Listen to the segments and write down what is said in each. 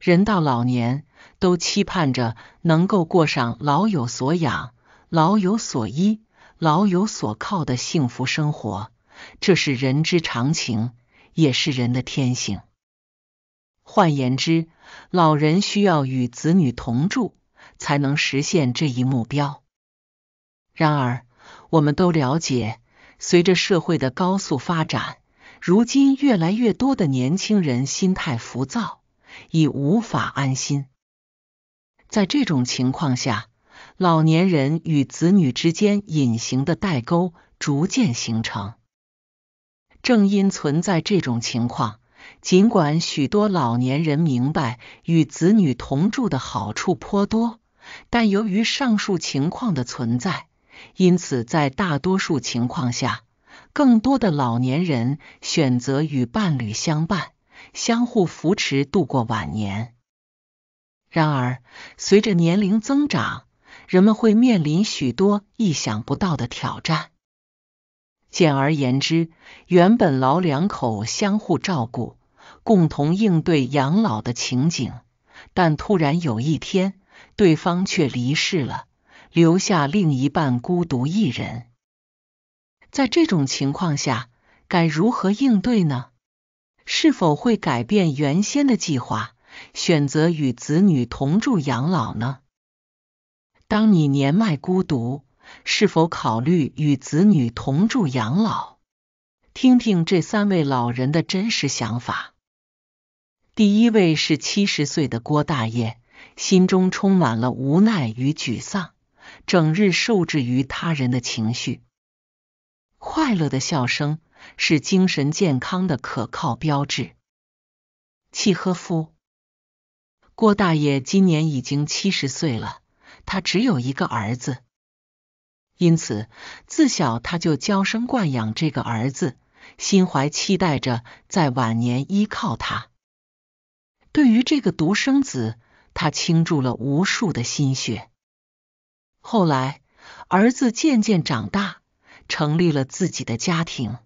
人到老年，都期盼着能够过上老有所养、老有所依、老有所靠的幸福生活，这是人之常情，也是人的天性。换言之，老人需要与子女同住，才能实现这一目标。然而，我们都了解，随着社会的高速发展，如今越来越多的年轻人心态浮躁。已无法安心。在这种情况下，老年人与子女之间隐形的代沟逐渐形成。正因存在这种情况，尽管许多老年人明白与子女同住的好处颇多，但由于上述情况的存在，因此在大多数情况下，更多的老年人选择与伴侣相伴。相互扶持度过晚年。然而，随着年龄增长，人们会面临许多意想不到的挑战。简而言之，原本老两口相互照顾，共同应对养老的情景，但突然有一天，对方却离世了，留下另一半孤独一人。在这种情况下，该如何应对呢？是否会改变原先的计划，选择与子女同住养老呢？当你年迈孤独，是否考虑与子女同住养老？听听这三位老人的真实想法。第一位是七十岁的郭大爷，心中充满了无奈与沮丧，整日受制于他人的情绪，快乐的笑声。是精神健康的可靠标志。契诃夫郭大爷今年已经七十岁了，他只有一个儿子，因此自小他就娇生惯养这个儿子，心怀期待着在晚年依靠他。对于这个独生子，他倾注了无数的心血。后来，儿子渐渐长大，成立了自己的家庭。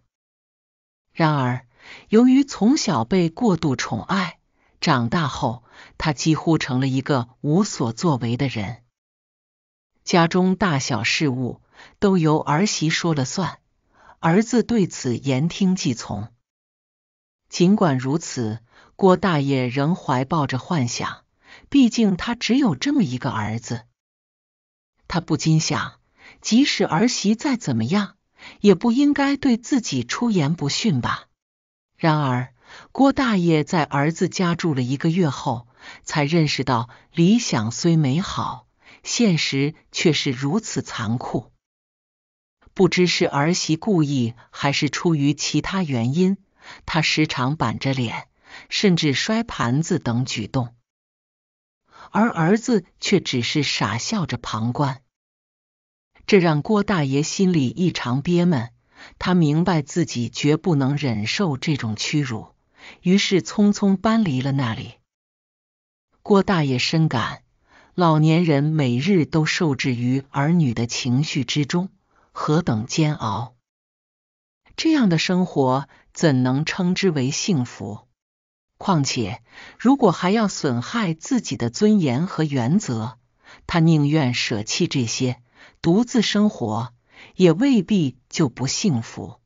然而，由于从小被过度宠爱，长大后他几乎成了一个无所作为的人。家中大小事务都由儿媳说了算，儿子对此言听计从。尽管如此，郭大爷仍怀抱着幻想，毕竟他只有这么一个儿子。他不禁想，即使儿媳再怎么样。也不应该对自己出言不逊吧。然而，郭大爷在儿子家住了一个月后，才认识到理想虽美好，现实却是如此残酷。不知是儿媳故意，还是出于其他原因，他时常板着脸，甚至摔盘子等举动，而儿子却只是傻笑着旁观。这让郭大爷心里异常憋闷，他明白自己绝不能忍受这种屈辱，于是匆匆搬离了那里。郭大爷深感，老年人每日都受制于儿女的情绪之中，何等煎熬！这样的生活怎能称之为幸福？况且，如果还要损害自己的尊严和原则，他宁愿舍弃这些。独自生活也未必就不幸福。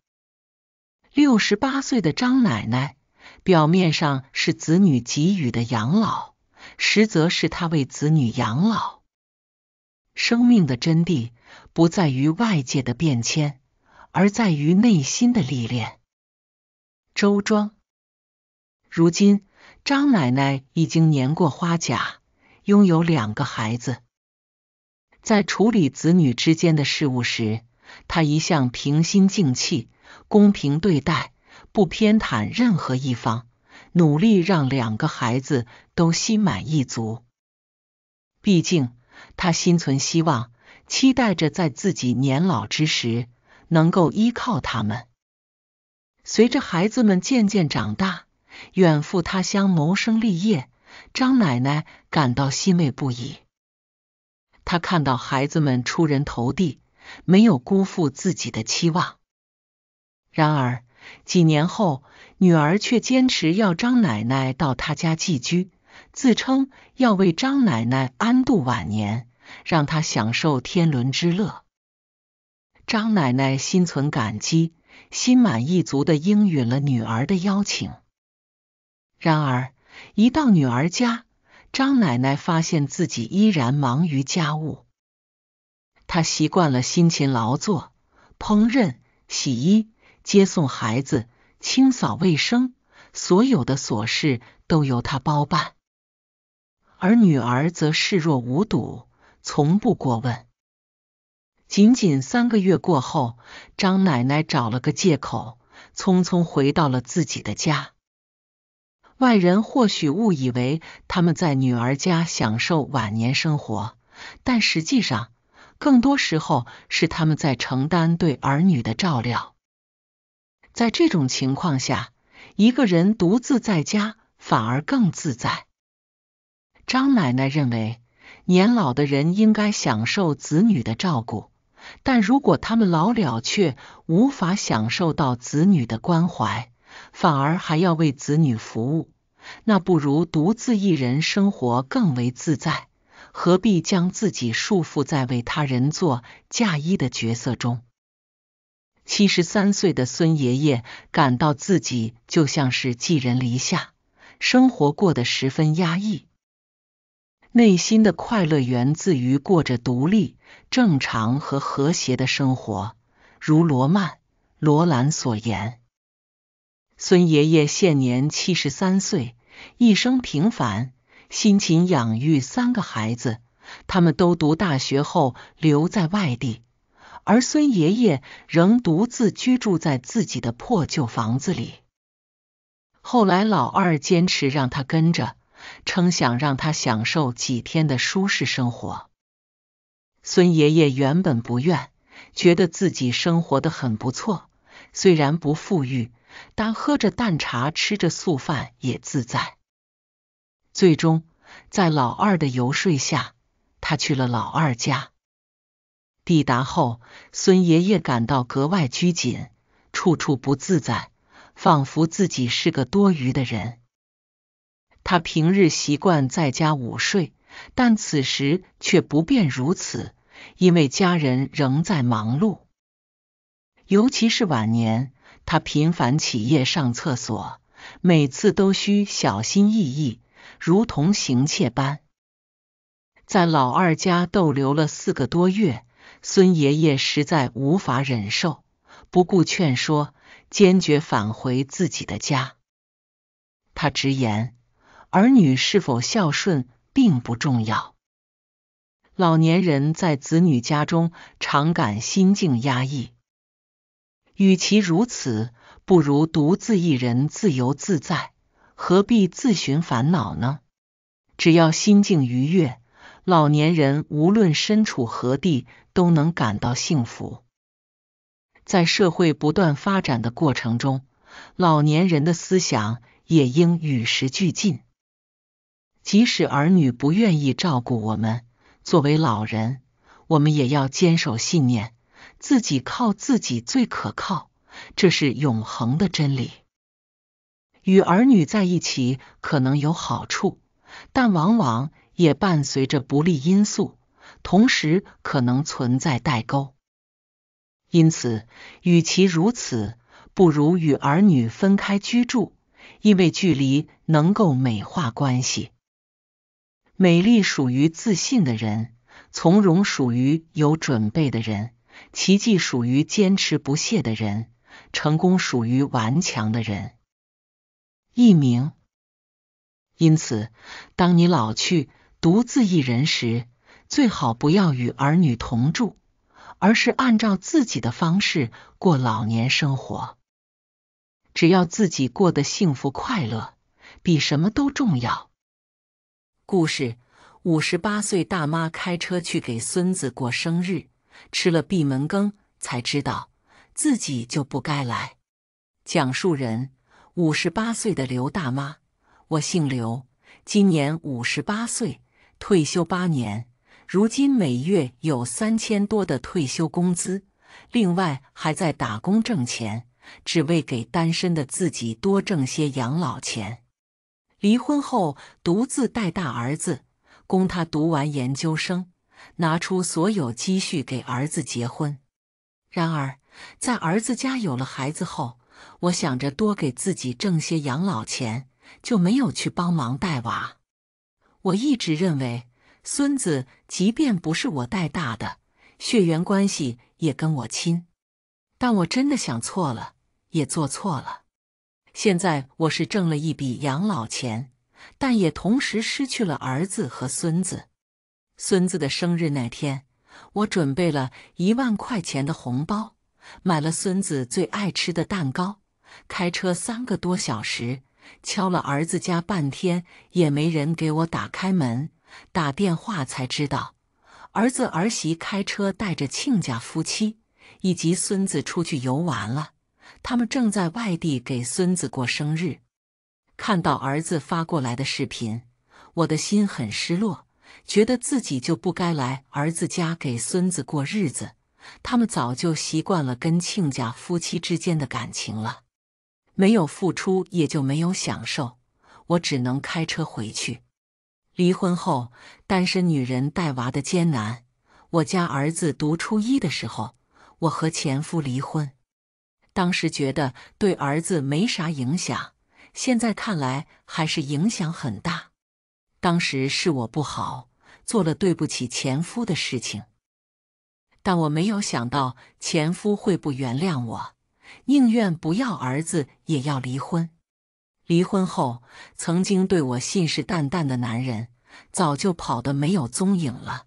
六十八岁的张奶奶，表面上是子女给予的养老，实则是她为子女养老。生命的真谛不在于外界的变迁，而在于内心的历练。周庄，如今张奶奶已经年过花甲，拥有两个孩子。在处理子女之间的事物时，他一向平心静气，公平对待，不偏袒任何一方，努力让两个孩子都心满意足。毕竟，他心存希望，期待着在自己年老之时能够依靠他们。随着孩子们渐渐长大，远赴他乡谋生立业，张奶奶感到欣慰不已。他看到孩子们出人头地，没有辜负自己的期望。然而，几年后，女儿却坚持要张奶奶到她家寄居，自称要为张奶奶安度晚年，让她享受天伦之乐。张奶奶心存感激，心满意足的应允了女儿的邀请。然而，一到女儿家，张奶奶发现自己依然忙于家务，她习惯了辛勤劳作、烹饪、洗衣、接送孩子、清扫卫生，所有的琐事都由她包办，而女儿则视若无睹，从不过问。仅仅三个月过后，张奶奶找了个借口，匆匆回到了自己的家。外人或许误以为他们在女儿家享受晚年生活，但实际上，更多时候是他们在承担对儿女的照料。在这种情况下，一个人独自在家反而更自在。张奶奶认为，年老的人应该享受子女的照顾，但如果他们老了却无法享受到子女的关怀。反而还要为子女服务，那不如独自一人生活更为自在。何必将自己束缚在为他人做嫁衣的角色中？七十三岁的孙爷爷感到自己就像是寄人篱下，生活过得十分压抑。内心的快乐源自于过着独立、正常和和谐的生活，如罗曼·罗兰所言。孙爷爷现年七十三岁，一生平凡，辛勤养育三个孩子。他们都读大学后留在外地，而孙爷爷仍独自居住在自己的破旧房子里。后来老二坚持让他跟着，称想让他享受几天的舒适生活。孙爷爷原本不愿，觉得自己生活的很不错。虽然不富裕，但喝着淡茶，吃着素饭也自在。最终，在老二的游说下，他去了老二家。抵达后，孙爷爷感到格外拘谨，处处不自在，仿佛自己是个多余的人。他平日习惯在家午睡，但此时却不便如此，因为家人仍在忙碌。尤其是晚年，他频繁起夜上厕所，每次都需小心翼翼，如同行窃般。在老二家逗留了四个多月，孙爷爷实在无法忍受，不顾劝说，坚决返回自己的家。他直言，儿女是否孝顺并不重要。老年人在子女家中常感心境压抑。与其如此，不如独自一人自由自在，何必自寻烦恼呢？只要心境愉悦，老年人无论身处何地，都能感到幸福。在社会不断发展的过程中，老年人的思想也应与时俱进。即使儿女不愿意照顾我们，作为老人，我们也要坚守信念。自己靠自己最可靠，这是永恒的真理。与儿女在一起可能有好处，但往往也伴随着不利因素，同时可能存在代沟。因此，与其如此，不如与儿女分开居住，因为距离能够美化关系。美丽属于自信的人，从容属于有准备的人。奇迹属于坚持不懈的人，成功属于顽强的人。一名。因此，当你老去独自一人时，最好不要与儿女同住，而是按照自己的方式过老年生活。只要自己过得幸福快乐，比什么都重要。故事：五十八岁大妈开车去给孙子过生日。吃了闭门羹才知道自己就不该来。讲述人：五十八岁的刘大妈，我姓刘，今年五十八岁，退休八年，如今每月有三千多的退休工资，另外还在打工挣钱，只为给单身的自己多挣些养老钱。离婚后独自带大儿子，供他读完研究生。拿出所有积蓄给儿子结婚，然而在儿子家有了孩子后，我想着多给自己挣些养老钱，就没有去帮忙带娃。我一直认为孙子即便不是我带大的，血缘关系也跟我亲，但我真的想错了，也做错了。现在我是挣了一笔养老钱，但也同时失去了儿子和孙子。孙子的生日那天，我准备了一万块钱的红包，买了孙子最爱吃的蛋糕，开车三个多小时，敲了儿子家半天也没人给我打开门，打电话才知道，儿子儿媳开车带着亲家夫妻以及孙子出去游玩了，他们正在外地给孙子过生日。看到儿子发过来的视频，我的心很失落。觉得自己就不该来儿子家给孙子过日子，他们早就习惯了跟亲家夫妻之间的感情了，没有付出也就没有享受。我只能开车回去。离婚后，单身女人带娃的艰难。我家儿子读初一的时候，我和前夫离婚，当时觉得对儿子没啥影响，现在看来还是影响很大。当时是我不好，做了对不起前夫的事情，但我没有想到前夫会不原谅我，宁愿不要儿子也要离婚。离婚后，曾经对我信誓旦旦的男人早就跑得没有踪影了，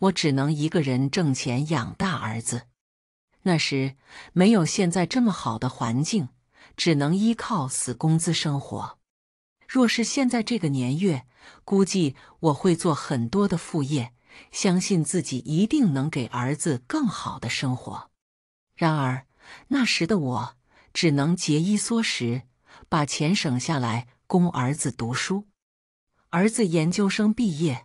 我只能一个人挣钱养大儿子。那时没有现在这么好的环境，只能依靠死工资生活。若是现在这个年月，估计我会做很多的副业，相信自己一定能给儿子更好的生活。然而那时的我只能节衣缩食，把钱省下来供儿子读书。儿子研究生毕业，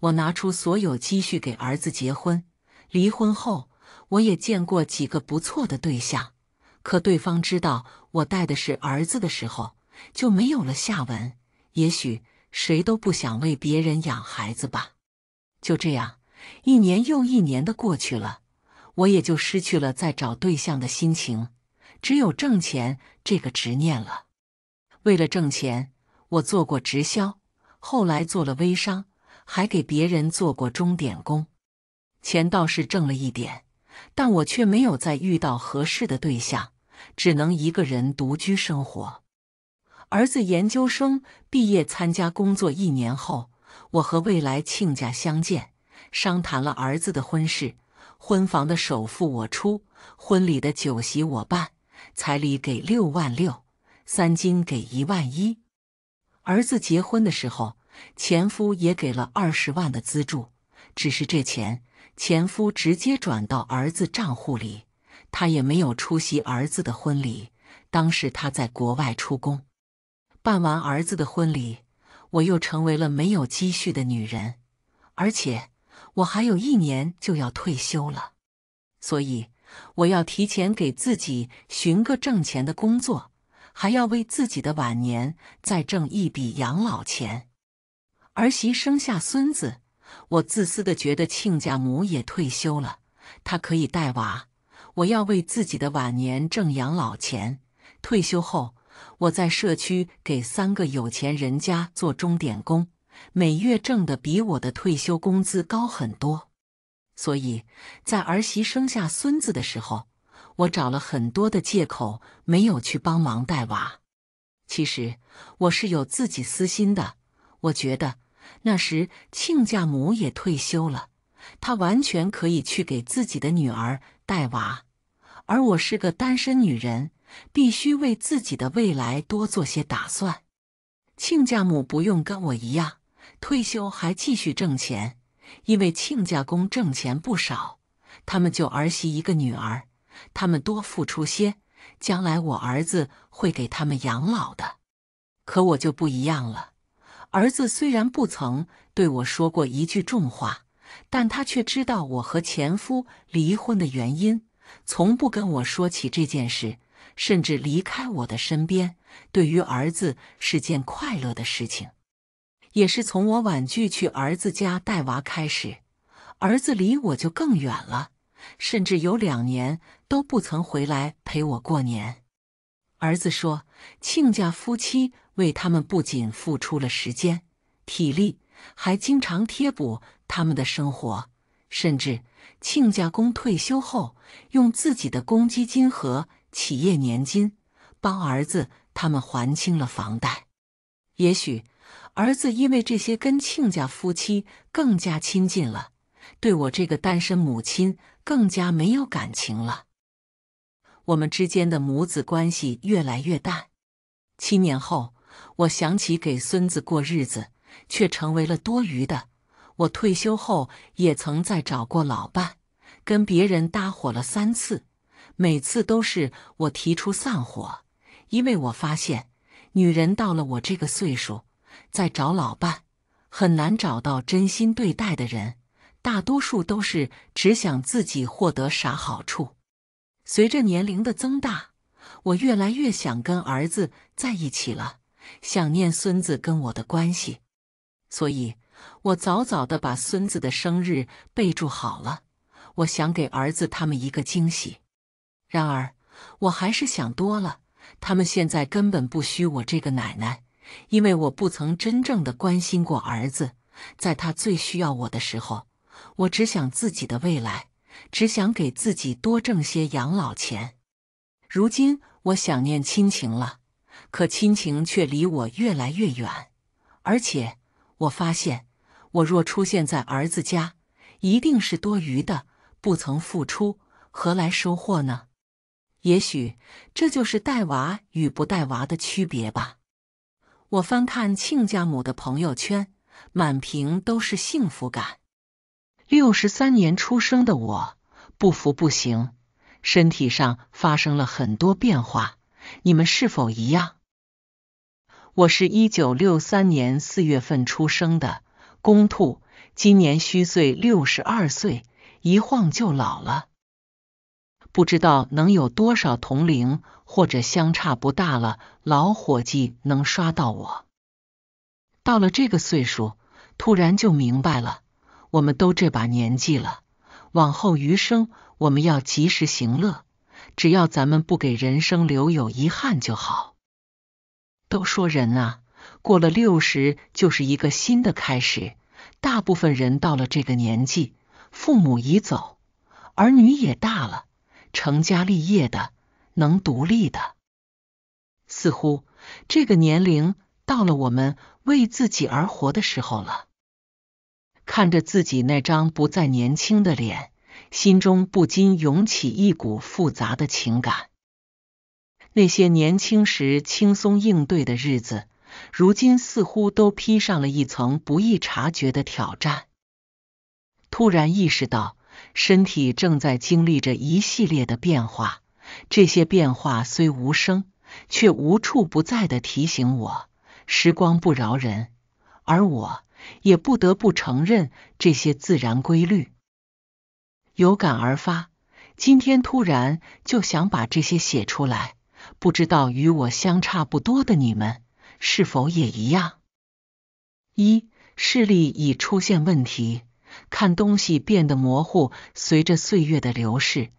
我拿出所有积蓄给儿子结婚。离婚后，我也见过几个不错的对象，可对方知道我带的是儿子的时候。就没有了下文。也许谁都不想为别人养孩子吧。就这样，一年又一年的过去了，我也就失去了再找对象的心情，只有挣钱这个执念了。为了挣钱，我做过直销，后来做了微商，还给别人做过钟点工。钱倒是挣了一点，但我却没有再遇到合适的对象，只能一个人独居生活。儿子研究生毕业参加工作一年后，我和未来亲家相见，商谈了儿子的婚事。婚房的首付我出，婚礼的酒席我办，彩礼给六万六，三金给一万一。儿子结婚的时候，前夫也给了二十万的资助，只是这钱前夫直接转到儿子账户里，他也没有出席儿子的婚礼。当时他在国外出工。办完儿子的婚礼，我又成为了没有积蓄的女人，而且我还有一年就要退休了，所以我要提前给自己寻个挣钱的工作，还要为自己的晚年再挣一笔养老钱。儿媳生下孙子，我自私的觉得亲家母也退休了，她可以带娃，我要为自己的晚年挣养老钱，退休后。我在社区给三个有钱人家做钟点工，每月挣的比我的退休工资高很多，所以在儿媳生下孙子的时候，我找了很多的借口没有去帮忙带娃。其实我是有自己私心的，我觉得那时亲家母也退休了，她完全可以去给自己的女儿带娃，而我是个单身女人。必须为自己的未来多做些打算。亲家母不用跟我一样，退休还继续挣钱，因为亲家公挣钱不少，他们就儿媳一个女儿，他们多付出些，将来我儿子会给他们养老的。可我就不一样了，儿子虽然不曾对我说过一句重话，但他却知道我和前夫离婚的原因，从不跟我说起这件事。甚至离开我的身边，对于儿子是件快乐的事情。也是从我婉拒去儿子家带娃开始，儿子离我就更远了。甚至有两年都不曾回来陪我过年。儿子说，亲家夫妻为他们不仅付出了时间、体力，还经常贴补他们的生活。甚至亲家公退休后，用自己的公积金和。企业年金，帮儿子他们还清了房贷。也许儿子因为这些跟亲家夫妻更加亲近了，对我这个单身母亲更加没有感情了。我们之间的母子关系越来越淡。七年后，我想起给孙子过日子，却成为了多余的。我退休后也曾再找过老伴，跟别人搭伙了三次。每次都是我提出散伙，因为我发现女人到了我这个岁数，在找老伴很难找到真心对待的人，大多数都是只想自己获得啥好处。随着年龄的增大，我越来越想跟儿子在一起了，想念孙子跟我的关系，所以我早早的把孙子的生日备注好了，我想给儿子他们一个惊喜。然而，我还是想多了。他们现在根本不需我这个奶奶，因为我不曾真正的关心过儿子。在他最需要我的时候，我只想自己的未来，只想给自己多挣些养老钱。如今，我想念亲情了，可亲情却离我越来越远。而且，我发现，我若出现在儿子家，一定是多余的。不曾付出，何来收获呢？也许这就是带娃与不带娃的区别吧。我翻看亲家母的朋友圈，满屏都是幸福感。六十三年出生的我，不服不行，身体上发生了很多变化。你们是否一样？我是一九六三年四月份出生的公兔，今年虚岁六十二岁，一晃就老了。不知道能有多少同龄或者相差不大了。老伙计能刷到我。到了这个岁数，突然就明白了，我们都这把年纪了，往后余生，我们要及时行乐，只要咱们不给人生留有遗憾就好。都说人啊，过了六十就是一个新的开始。大部分人到了这个年纪，父母已走，儿女也大了。成家立业的，能独立的，似乎这个年龄到了我们为自己而活的时候了。看着自己那张不再年轻的脸，心中不禁涌起一股复杂的情感。那些年轻时轻松应对的日子，如今似乎都披上了一层不易察觉的挑战。突然意识到。身体正在经历着一系列的变化，这些变化虽无声，却无处不在的提醒我，时光不饶人，而我也不得不承认这些自然规律。有感而发，今天突然就想把这些写出来，不知道与我相差不多的你们是否也一样？一视力已出现问题。看东西变得模糊。随着岁月的流逝，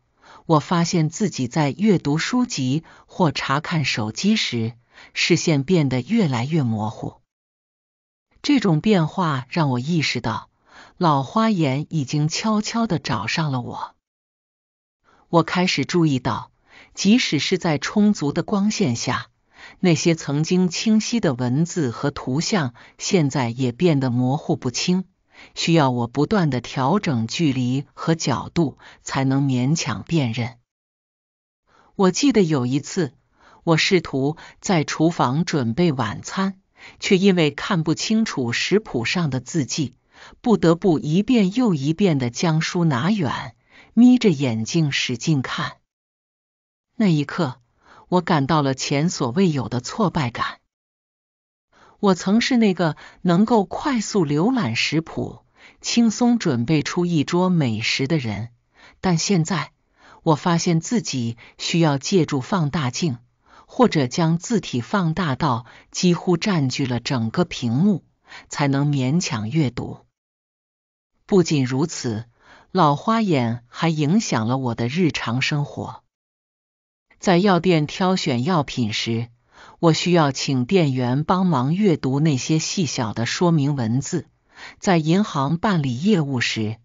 我发现自己在阅读书籍或查看手机时，视线变得越来越模糊。这种变化让我意识到，老花眼已经悄悄地找上了我。我开始注意到，即使是在充足的光线下，那些曾经清晰的文字和图像，现在也变得模糊不清。需要我不断的调整距离和角度，才能勉强辨认。我记得有一次，我试图在厨房准备晚餐，却因为看不清楚食谱上的字迹，不得不一遍又一遍的将书拿远，眯着眼睛使劲看。那一刻，我感到了前所未有的挫败感。我曾是那个能够快速浏览食谱、轻松准备出一桌美食的人，但现在我发现自己需要借助放大镜，或者将字体放大到几乎占据了整个屏幕，才能勉强阅读。不仅如此，老花眼还影响了我的日常生活，在药店挑选药品时。我需要请店员帮忙阅读那些细小的说明文字。在银行办理业务时，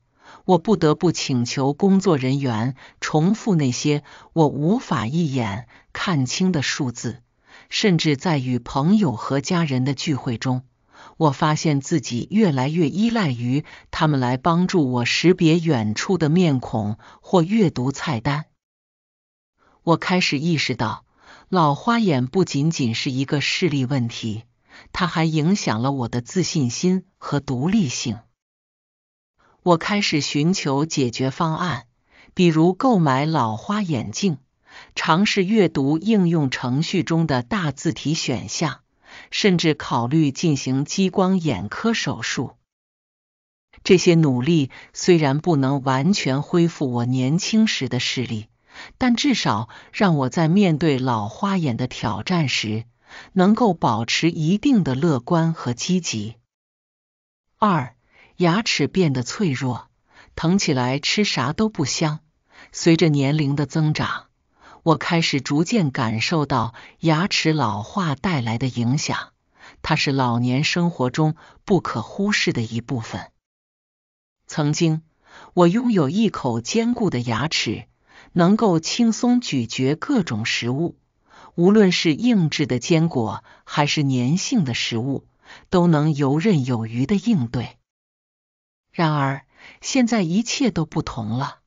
我不得不请求工作人员重复那些我无法一眼看清的数字。甚至在与朋友和家人的聚会中，我发现自己越来越依赖于他们来帮助我识别远处的面孔或阅读菜单。我开始意识到。老花眼不仅仅是一个视力问题，它还影响了我的自信心和独立性。我开始寻求解决方案，比如购买老花眼镜，尝试阅读应用程序中的大字体选项，甚至考虑进行激光眼科手术。这些努力虽然不能完全恢复我年轻时的视力。但至少让我在面对老花眼的挑战时，能够保持一定的乐观和积极。二，牙齿变得脆弱，疼起来吃啥都不香。随着年龄的增长，我开始逐渐感受到牙齿老化带来的影响，它是老年生活中不可忽视的一部分。曾经，我拥有一口坚固的牙齿。能够轻松咀嚼各种食物，无论是硬质的坚果还是粘性的食物，都能游刃有余的应对。然而，现在一切都不同了。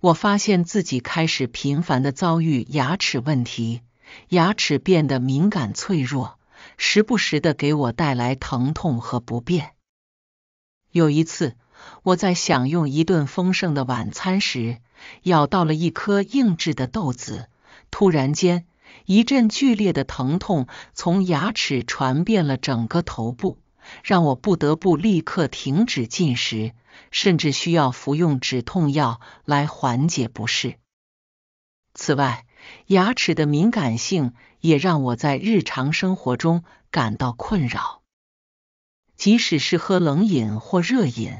我发现自己开始频繁的遭遇牙齿问题，牙齿变得敏感脆弱，时不时的给我带来疼痛和不便。有一次，我在享用一顿丰盛的晚餐时，咬到了一颗硬质的豆子，突然间一阵剧烈的疼痛从牙齿传遍了整个头部，让我不得不立刻停止进食，甚至需要服用止痛药来缓解不适。此外，牙齿的敏感性也让我在日常生活中感到困扰，即使是喝冷饮或热饮，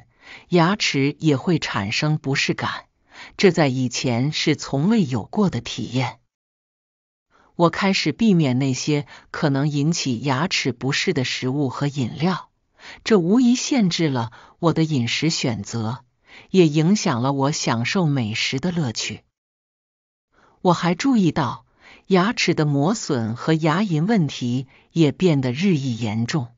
牙齿也会产生不适感。这在以前是从未有过的体验。我开始避免那些可能引起牙齿不适的食物和饮料，这无疑限制了我的饮食选择，也影响了我享受美食的乐趣。我还注意到，牙齿的磨损和牙龈问题也变得日益严重，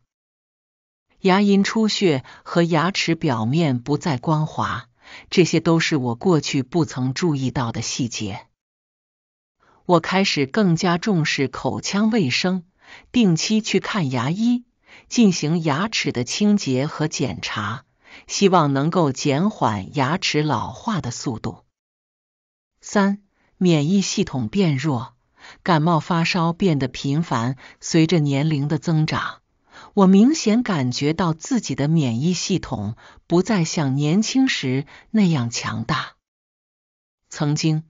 牙龈出血和牙齿表面不再光滑。这些都是我过去不曾注意到的细节。我开始更加重视口腔卫生，定期去看牙医，进行牙齿的清洁和检查，希望能够减缓牙齿老化的速度。三、免疫系统变弱，感冒发烧变得频繁，随着年龄的增长。我明显感觉到自己的免疫系统不再像年轻时那样强大。曾经，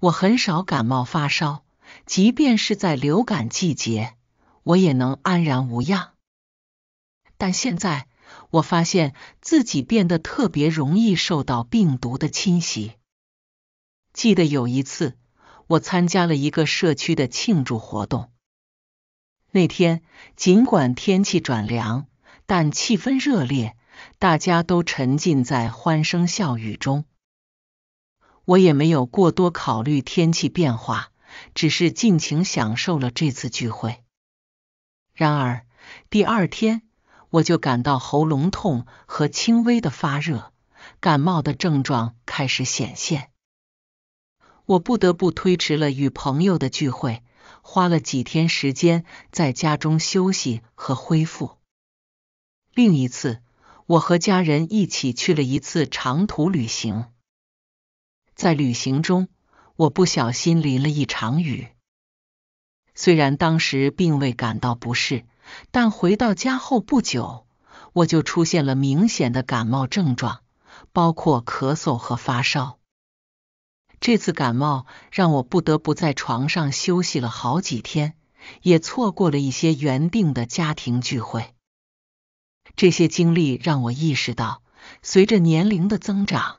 我很少感冒发烧，即便是在流感季节，我也能安然无恙。但现在，我发现自己变得特别容易受到病毒的侵袭。记得有一次，我参加了一个社区的庆祝活动。那天，尽管天气转凉，但气氛热烈，大家都沉浸在欢声笑语中。我也没有过多考虑天气变化，只是尽情享受了这次聚会。然而，第二天我就感到喉咙痛和轻微的发热，感冒的症状开始显现。我不得不推迟了与朋友的聚会。花了几天时间在家中休息和恢复。另一次，我和家人一起去了一次长途旅行，在旅行中我不小心淋了一场雨。虽然当时并未感到不适，但回到家后不久，我就出现了明显的感冒症状，包括咳嗽和发烧。这次感冒让我不得不在床上休息了好几天，也错过了一些原定的家庭聚会。这些经历让我意识到，随着年龄的增长，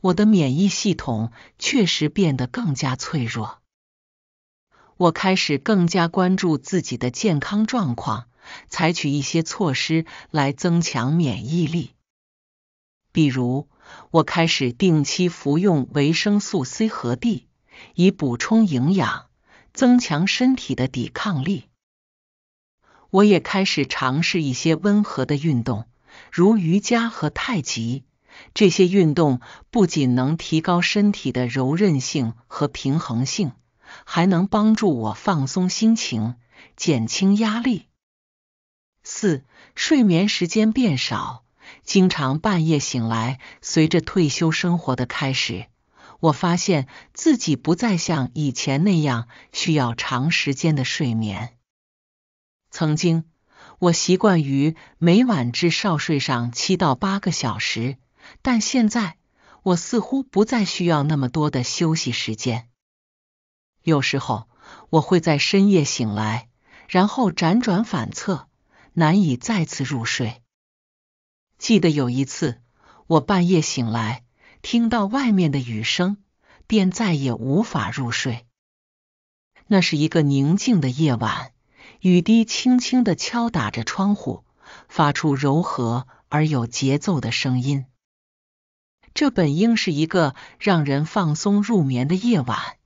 我的免疫系统确实变得更加脆弱。我开始更加关注自己的健康状况，采取一些措施来增强免疫力。比如，我开始定期服用维生素 C 和 D，以补充营养，增强身体的抵抗力。我也开始尝试一些温和的运动，如瑜伽和太极。这些运动不仅能提高身体的柔韧性和平衡性，还能帮助我放松心情，减轻压力。四、睡眠时间变少。经常半夜醒来。随着退休生活的开始，我发现自己不再像以前那样需要长时间的睡眠。曾经，我习惯于每晚至少睡上七到八个小时，但现在我似乎不再需要那么多的休息时间。有时候，我会在深夜醒来，然后辗转反侧，难以再次入睡。记得有一次，我半夜醒来，听到外面的雨声，便再也无法入睡。那是一个宁静的夜晚，雨滴轻轻地敲打着窗户，发出柔和而有节奏的声音。这本应是一个让人放松入眠的夜晚，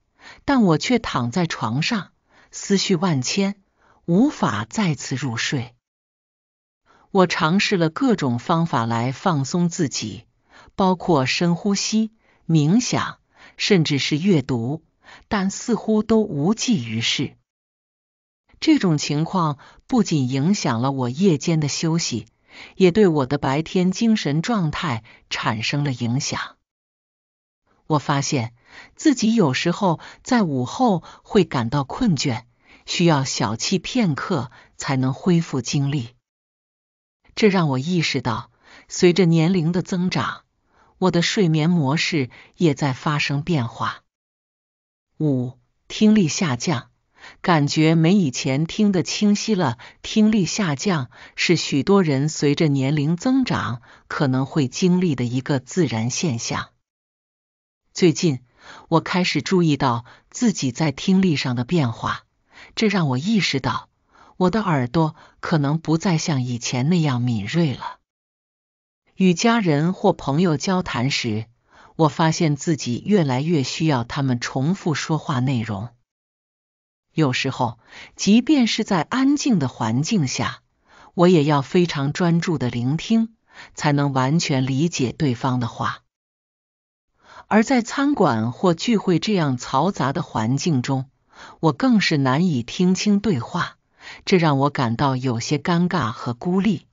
但我却躺在床上，思绪万千，无法再次入睡。我尝试了各种方法来放松自己，包括深呼吸、冥想，甚至是阅读，但似乎都无济于事。这种情况不仅影响了我夜间的休息，也对我的白天精神状态产生了影响。我发现自己有时候在午后会感到困倦，需要小憩片刻才能恢复精力。这让我意识到，随着年龄的增长，我的睡眠模式也在发生变化。五、听力下降，感觉没以前听得清晰了。听力下降是许多人随着年龄增长可能会经历的一个自然现象。最近，我开始注意到自己在听力上的变化，这让我意识到。我的耳朵可能不再像以前那样敏锐了。与家人或朋友交谈时，我发现自己越来越需要他们重复说话内容。有时候，即便是在安静的环境下，我也要非常专注的聆听，才能完全理解对方的话。而在餐馆或聚会这样嘈杂的环境中，我更是难以听清对话。这让我感到有些尴尬和孤立。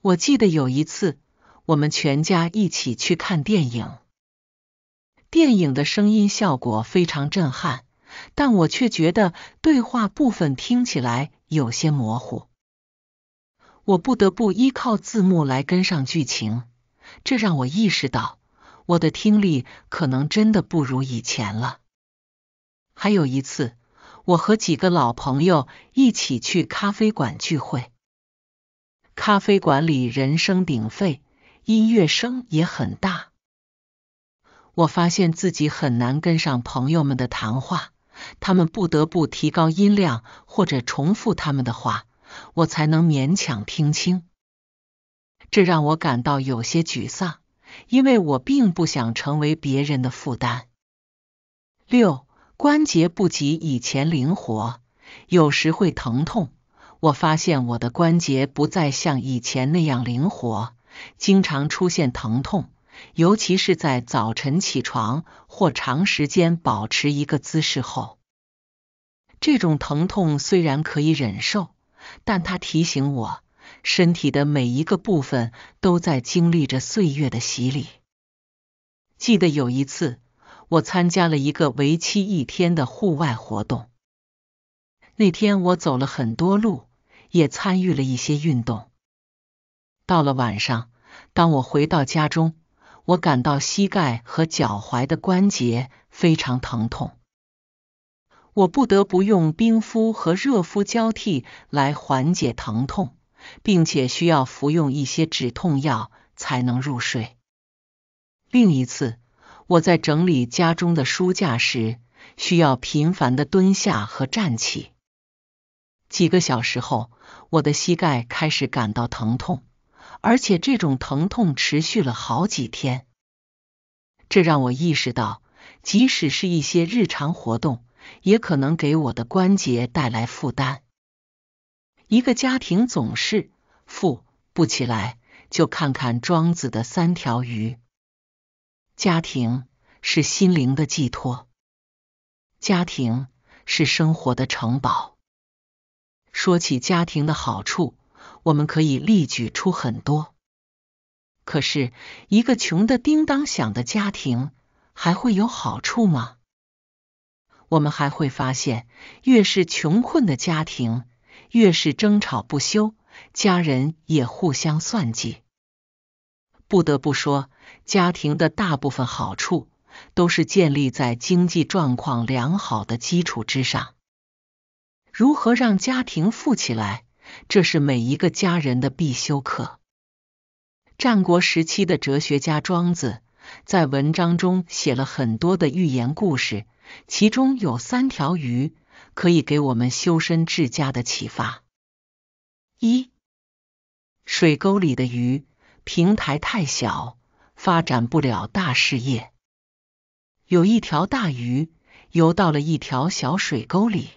我记得有一次，我们全家一起去看电影，电影的声音效果非常震撼，但我却觉得对话部分听起来有些模糊。我不得不依靠字幕来跟上剧情，这让我意识到我的听力可能真的不如以前了。还有一次，我和几个老朋友一起去咖啡馆聚会，咖啡馆里人声鼎沸，音乐声也很大。我发现自己很难跟上朋友们的谈话，他们不得不提高音量或者重复他们的话，我才能勉强听清。这让我感到有些沮丧，因为我并不想成为别人的负担。六。关节不及以前灵活，有时会疼痛。我发现我的关节不再像以前那样灵活，经常出现疼痛，尤其是在早晨起床或长时间保持一个姿势后。这种疼痛虽然可以忍受，但它提醒我，身体的每一个部分都在经历着岁月的洗礼。记得有一次。我参加了一个为期一天的户外活动。那天我走了很多路，也参与了一些运动。到了晚上，当我回到家中，我感到膝盖和脚踝的关节非常疼痛。我不得不用冰敷和热敷交替来缓解疼痛，并且需要服用一些止痛药才能入睡。另一次，我在整理家中的书架时，需要频繁的蹲下和站起。几个小时后，我的膝盖开始感到疼痛，而且这种疼痛持续了好几天。这让我意识到，即使是一些日常活动，也可能给我的关节带来负担。一个家庭总是富不起来，就看看庄子的三条鱼。家庭是心灵的寄托，家庭是生活的城堡。说起家庭的好处，我们可以例举出很多。可是，一个穷的叮当响的家庭还会有好处吗？我们还会发现，越是穷困的家庭，越是争吵不休，家人也互相算计。不得不说。家庭的大部分好处都是建立在经济状况良好的基础之上。如何让家庭富起来，这是每一个家人的必修课。战国时期的哲学家庄子在文章中写了很多的寓言故事，其中有三条鱼可以给我们修身治家的启发。一，水沟里的鱼，平台太小。发展不了大事业。有一条大鱼游到了一条小水沟里，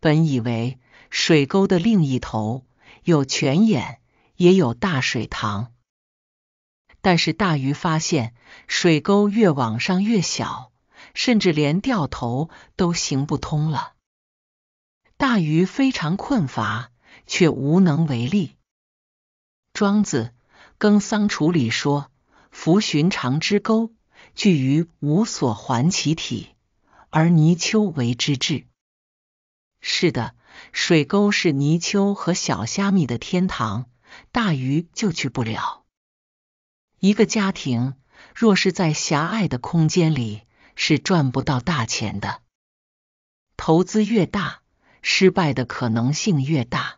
本以为水沟的另一头有泉眼，也有大水塘，但是大鱼发现水沟越往上越小，甚至连掉头都行不通了。大鱼非常困乏，却无能为力。庄子《耕桑》处里说。不寻常之沟，聚于无所环其体，而泥鳅为之至。是的，水沟是泥鳅和小虾米的天堂，大鱼就去不了。一个家庭若是在狭隘的空间里，是赚不到大钱的。投资越大，失败的可能性越大。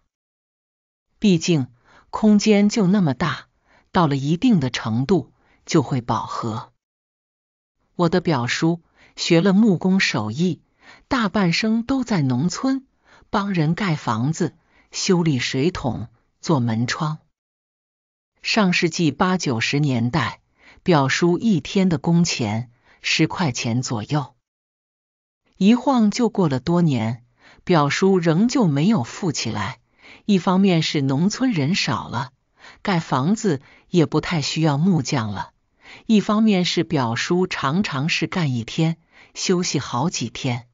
毕竟，空间就那么大，到了一定的程度。就会饱和。我的表叔学了木工手艺，大半生都在农村帮人盖房子、修理水桶、做门窗。上世纪八九十年代，表叔一天的工钱十块钱左右。一晃就过了多年，表叔仍旧没有富起来。一方面是农村人少了，盖房子也不太需要木匠了。一方面是表叔常常是干一天休息好几天，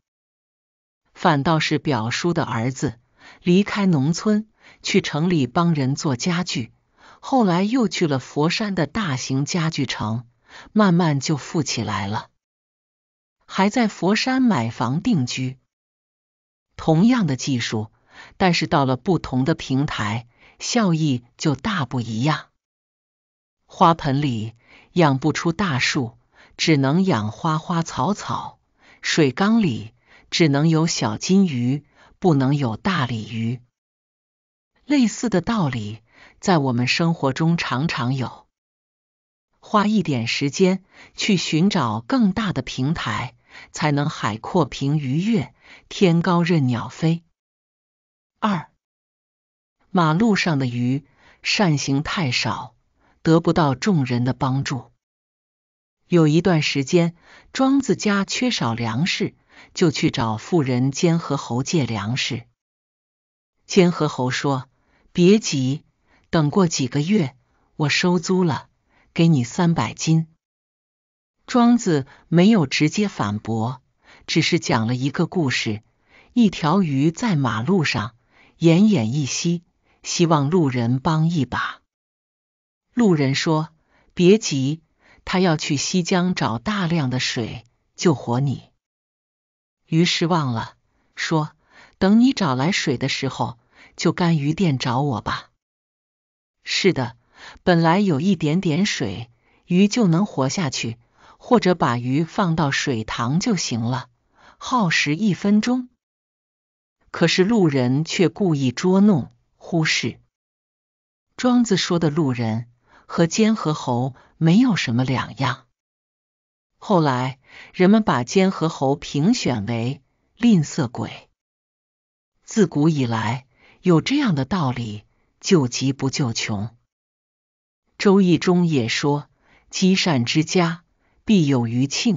反倒是表叔的儿子离开农村去城里帮人做家具，后来又去了佛山的大型家具城，慢慢就富起来了，还在佛山买房定居。同样的技术，但是到了不同的平台，效益就大不一样。花盆里。养不出大树，只能养花花草草；水缸里只能有小金鱼，不能有大鲤鱼。类似的道理在我们生活中常常有。花一点时间去寻找更大的平台，才能海阔凭鱼跃，天高任鸟飞。二，马路上的鱼善行太少，得不到众人的帮助。有一段时间，庄子家缺少粮食，就去找富人监河侯借粮食。监河侯说：“别急，等过几个月，我收租了，给你三百斤。”庄子没有直接反驳，只是讲了一个故事：一条鱼在马路上奄奄一息，希望路人帮一把。路人说：“别急。”他要去西江找大量的水救活你，于是忘了说，等你找来水的时候，就干鱼店找我吧。是的，本来有一点点水，鱼就能活下去，或者把鱼放到水塘就行了，耗时一分钟。可是路人却故意捉弄，忽视。庄子说的路人和监和侯。没有什么两样。后来，人们把奸和猴评选为吝啬鬼。自古以来，有这样的道理：救急不救穷。《周易》中也说：“积善之家，必有余庆；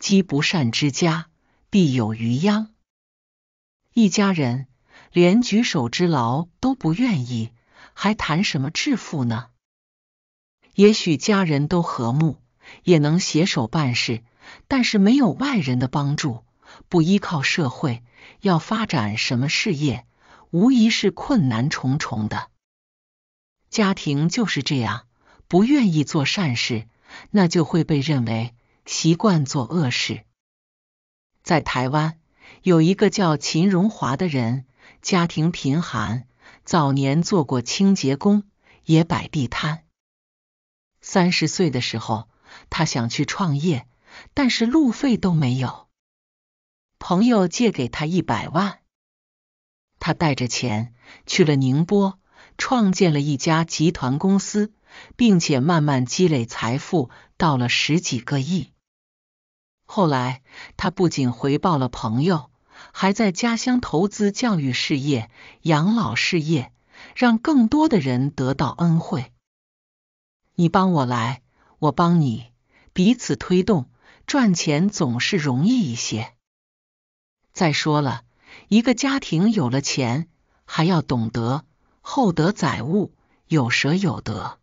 积不善之家，必有余殃。”一家人连举手之劳都不愿意，还谈什么致富呢？也许家人都和睦，也能携手办事，但是没有外人的帮助，不依靠社会，要发展什么事业，无疑是困难重重的。家庭就是这样，不愿意做善事，那就会被认为习惯做恶事。在台湾，有一个叫秦荣华的人，家庭贫寒，早年做过清洁工，也摆地摊。三十岁的时候，他想去创业，但是路费都没有。朋友借给他一百万，他带着钱去了宁波，创建了一家集团公司，并且慢慢积累财富，到了十几个亿。后来，他不仅回报了朋友，还在家乡投资教育事业、养老事业，让更多的人得到恩惠。你帮我来，我帮你，彼此推动，赚钱总是容易一些。再说了，一个家庭有了钱，还要懂得厚德载物，有舍有得，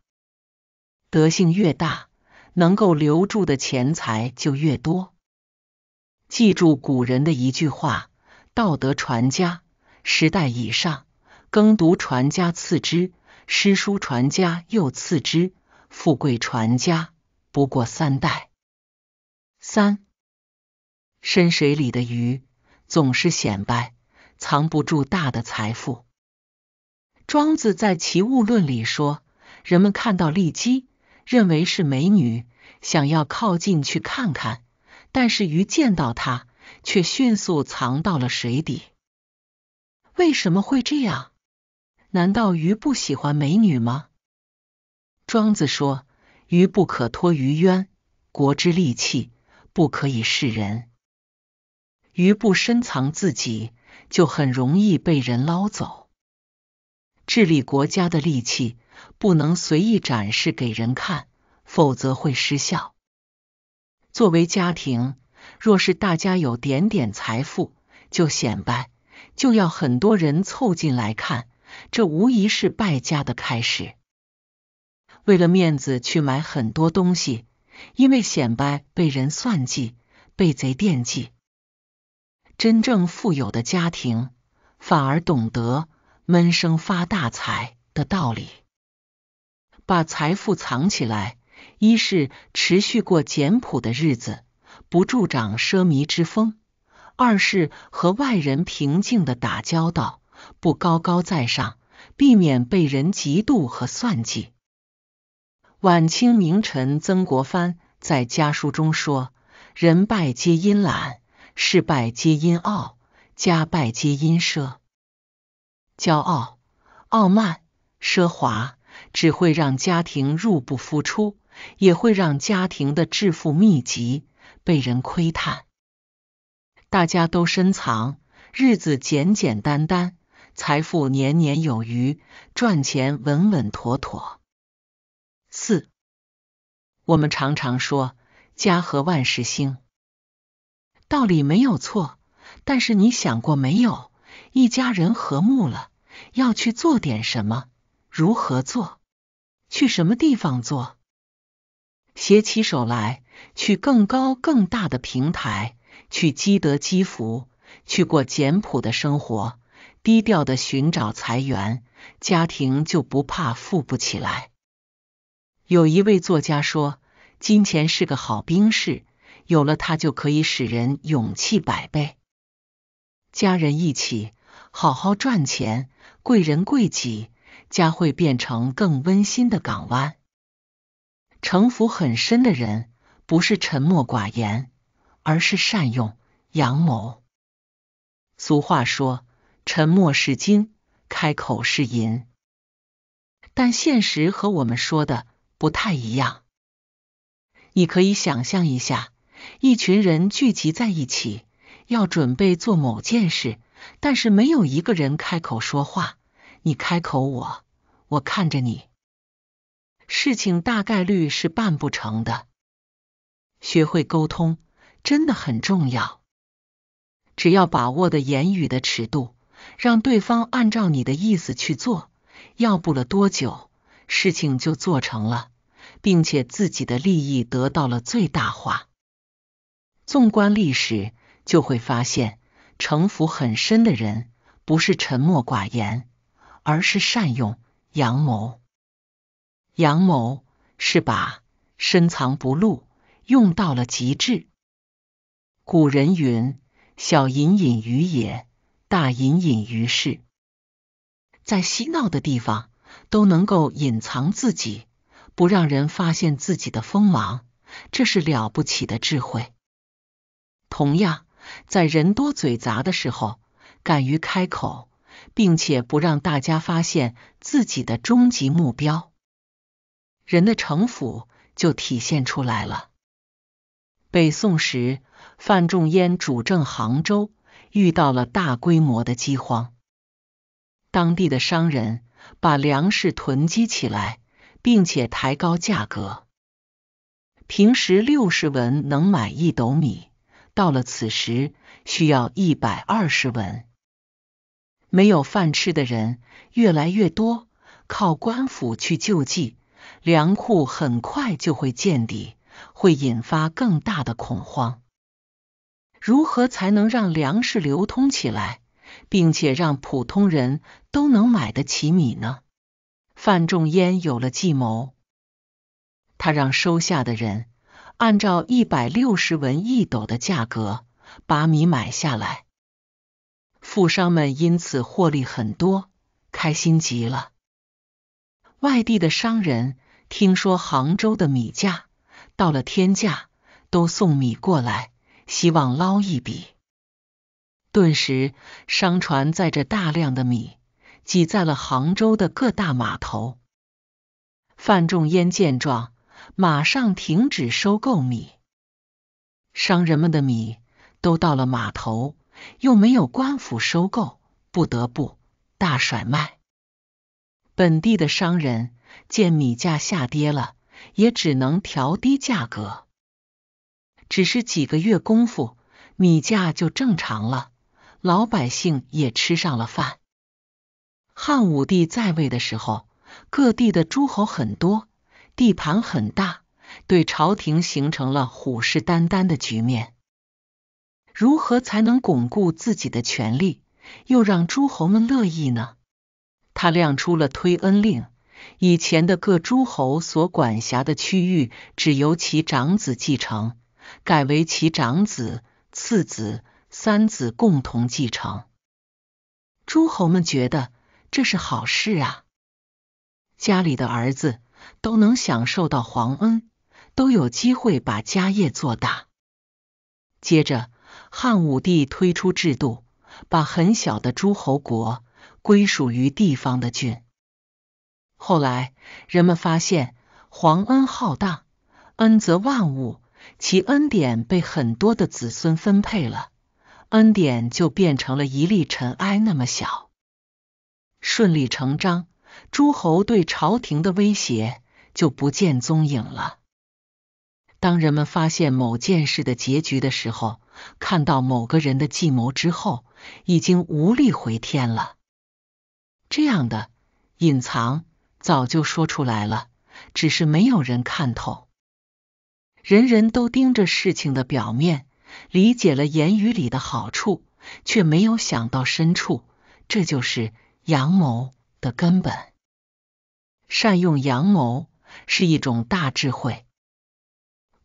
德性越大，能够留住的钱财就越多。记住古人的一句话：“道德传家，十代以上；耕读传家次之，诗书传家又次之。”富贵传家不过三代。三深水里的鱼总是显摆，藏不住大的财富。庄子在《齐物论》里说，人们看到利姬，认为是美女，想要靠近去看看，但是鱼见到它，却迅速藏到了水底。为什么会这样？难道鱼不喜欢美女吗？庄子说：“鱼不可脱于渊，国之利器不可以示人。鱼不深藏自己，就很容易被人捞走。治理国家的利器，不能随意展示给人看，否则会失效。作为家庭，若是大家有点点财富就显摆，就要很多人凑近来看，这无疑是败家的开始。”为了面子去买很多东西，因为显摆被人算计，被贼惦记。真正富有的家庭反而懂得闷声发大财的道理，把财富藏起来。一是持续过简朴的日子，不助长奢靡之风；二是和外人平静的打交道，不高高在上，避免被人嫉妒和算计。晚清名臣曾国藩在家书中说：“人败皆因懒，事败皆因傲，家败皆因奢。骄傲、傲慢、奢华，只会让家庭入不敷出，也会让家庭的致富秘籍被人窥探。大家都深藏，日子简简单单，财富年年有余，赚钱稳稳妥妥。”四，我们常常说“家和万事兴”，道理没有错。但是你想过没有，一家人和睦了，要去做点什么？如何做？去什么地方做？携起手来，去更高更大的平台，去积德积福，去过简朴的生活，低调的寻找财源，家庭就不怕富不起来。有一位作家说：“金钱是个好兵士，有了它就可以使人勇气百倍。家人一起好好赚钱，贵人贵己，家会变成更温馨的港湾。城府很深的人不是沉默寡言，而是善用阳谋。俗话说：沉默是金，开口是银。但现实和我们说的。”不太一样。你可以想象一下，一群人聚集在一起，要准备做某件事，但是没有一个人开口说话。你开口，我，我看着你，事情大概率是办不成的。学会沟通真的很重要。只要把握的言语的尺度，让对方按照你的意思去做，要不了多久。事情就做成了，并且自己的利益得到了最大化。纵观历史，就会发现城府很深的人不是沉默寡言，而是善用阳谋。阳谋是把深藏不露用到了极致。古人云：“小隐隐于野，大隐隐于市。”在嬉闹的地方。都能够隐藏自己，不让人发现自己的锋芒，这是了不起的智慧。同样，在人多嘴杂的时候，敢于开口，并且不让大家发现自己的终极目标，人的城府就体现出来了。北宋时，范仲淹主政杭州，遇到了大规模的饥荒，当地的商人。把粮食囤积起来，并且抬高价格。平时六十文能买一斗米，到了此时需要一百二十文。没有饭吃的人越来越多，靠官府去救济，粮库很快就会见底，会引发更大的恐慌。如何才能让粮食流通起来？并且让普通人都能买得起米呢？范仲淹有了计谋，他让收下的人按照一百六十文一斗的价格把米买下来。富商们因此获利很多，开心极了。外地的商人听说杭州的米价到了天价，都送米过来，希望捞一笔。顿时，商船载着大量的米挤在了杭州的各大码头。范仲淹见状，马上停止收购米。商人们的米都到了码头，又没有官府收购，不得不大甩卖。本地的商人见米价下跌了，也只能调低价格。只是几个月功夫，米价就正常了。老百姓也吃上了饭。汉武帝在位的时候，各地的诸侯很多，地盘很大，对朝廷形成了虎视眈眈的局面。如何才能巩固自己的权力，又让诸侯们乐意呢？他亮出了推恩令。以前的各诸侯所管辖的区域，只由其长子继承，改为其长子、次子。三子共同继承，诸侯们觉得这是好事啊，家里的儿子都能享受到皇恩，都有机会把家业做大。接着，汉武帝推出制度，把很小的诸侯国归属于地方的郡。后来，人们发现皇恩浩荡，恩泽万物，其恩典被很多的子孙分配了。恩典就变成了一粒尘埃那么小，顺理成章，诸侯对朝廷的威胁就不见踪影了。当人们发现某件事的结局的时候，看到某个人的计谋之后，已经无力回天了。这样的隐藏早就说出来了，只是没有人看透，人人都盯着事情的表面。理解了言语里的好处，却没有想到深处，这就是阳谋的根本。善用阳谋是一种大智慧。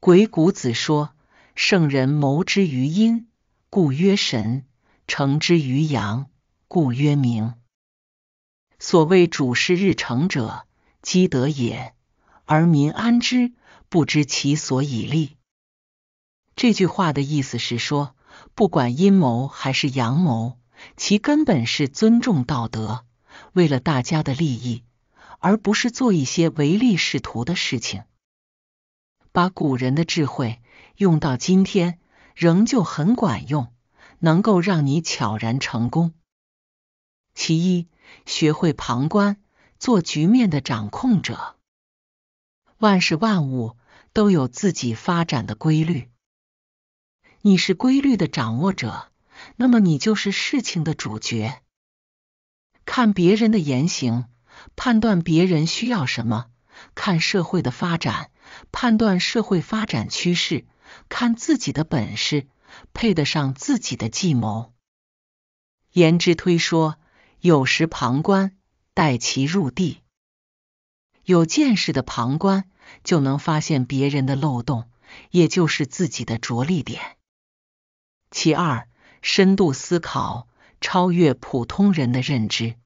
鬼谷子说：“圣人谋之于阴，故曰神；成之于阳，故曰明。”所谓“主事日成者，积德也；而民安之，不知其所以立。”这句话的意思是说，不管阴谋还是阳谋，其根本是尊重道德，为了大家的利益，而不是做一些唯利是图的事情。把古人的智慧用到今天，仍旧很管用，能够让你悄然成功。其一，学会旁观，做局面的掌控者。万事万物都有自己发展的规律。你是规律的掌握者，那么你就是事情的主角。看别人的言行，判断别人需要什么；看社会的发展，判断社会发展趋势；看自己的本事，配得上自己的计谋。言之推说，有时旁观，待其入地。有见识的旁观，就能发现别人的漏洞，也就是自己的着力点。其二，深度思考，超越普通人的认知，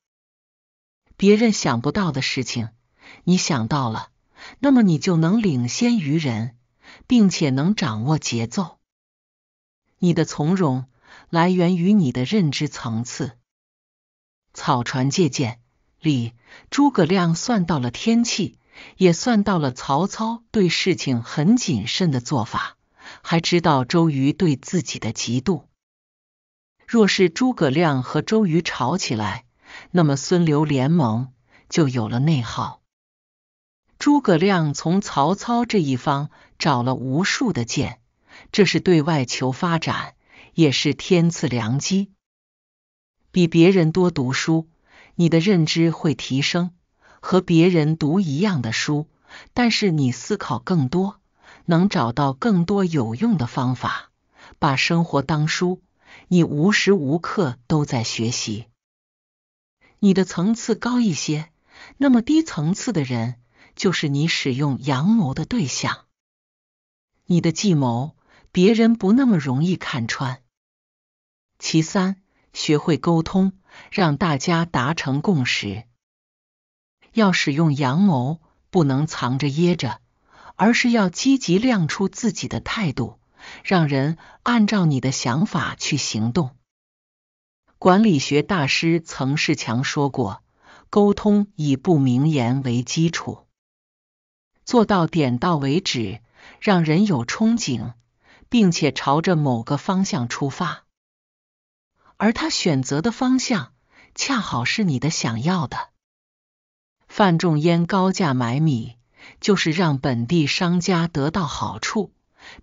别人想不到的事情，你想到了，那么你就能领先于人，并且能掌握节奏。你的从容来源于你的认知层次。草船借箭里，诸葛亮算到了天气，也算到了曹操对事情很谨慎的做法。还知道周瑜对自己的嫉妒。若是诸葛亮和周瑜吵起来，那么孙刘联盟就有了内耗。诸葛亮从曹操这一方找了无数的剑，这是对外求发展，也是天赐良机。比别人多读书，你的认知会提升；和别人读一样的书，但是你思考更多。能找到更多有用的方法，把生活当书，你无时无刻都在学习。你的层次高一些，那么低层次的人就是你使用阳谋的对象。你的计谋别人不那么容易看穿。其三，学会沟通，让大家达成共识。要使用阳谋，不能藏着掖着。而是要积极亮出自己的态度，让人按照你的想法去行动。管理学大师曾仕强说过：“沟通以不明言为基础，做到点到为止，让人有憧憬，并且朝着某个方向出发。而他选择的方向，恰好是你的想要的。”范仲淹高价买米。就是让本地商家得到好处，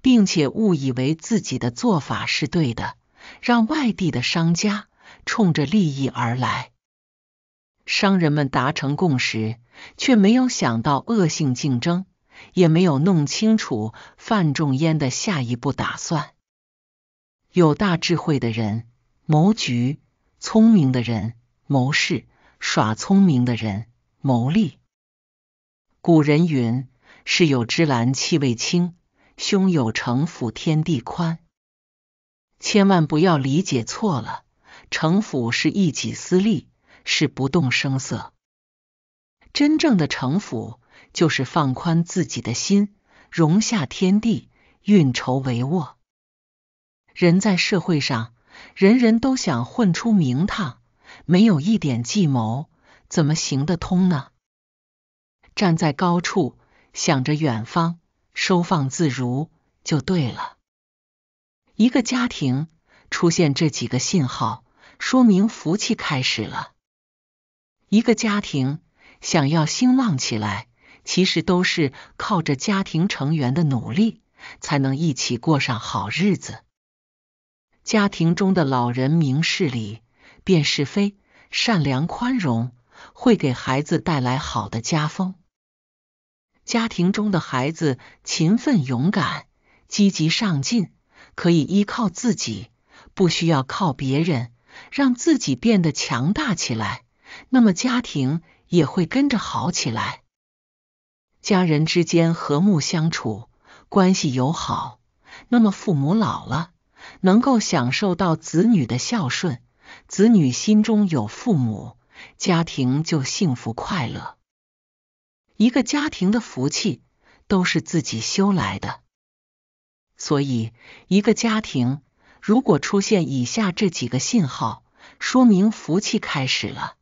并且误以为自己的做法是对的，让外地的商家冲着利益而来。商人们达成共识，却没有想到恶性竞争，也没有弄清楚范仲淹的下一步打算。有大智慧的人谋局，聪明的人谋事，耍聪明的人谋利。古人云：“事有芝兰，气味清；胸有城府，天地宽。”千万不要理解错了，城府是一己私利，是不动声色。真正的城府，就是放宽自己的心，容下天地，运筹帷幄。人在社会上，人人都想混出名堂，没有一点计谋，怎么行得通呢？站在高处，想着远方，收放自如就对了。一个家庭出现这几个信号，说明福气开始了。一个家庭想要兴旺起来，其实都是靠着家庭成员的努力，才能一起过上好日子。家庭中的老人明事理、辨是非、善良宽容，会给孩子带来好的家风。家庭中的孩子勤奋、勇敢、积极上进，可以依靠自己，不需要靠别人，让自己变得强大起来，那么家庭也会跟着好起来。家人之间和睦相处，关系友好，那么父母老了，能够享受到子女的孝顺，子女心中有父母，家庭就幸福快乐。一个家庭的福气都是自己修来的，所以一个家庭如果出现以下这几个信号，说明福气开始了：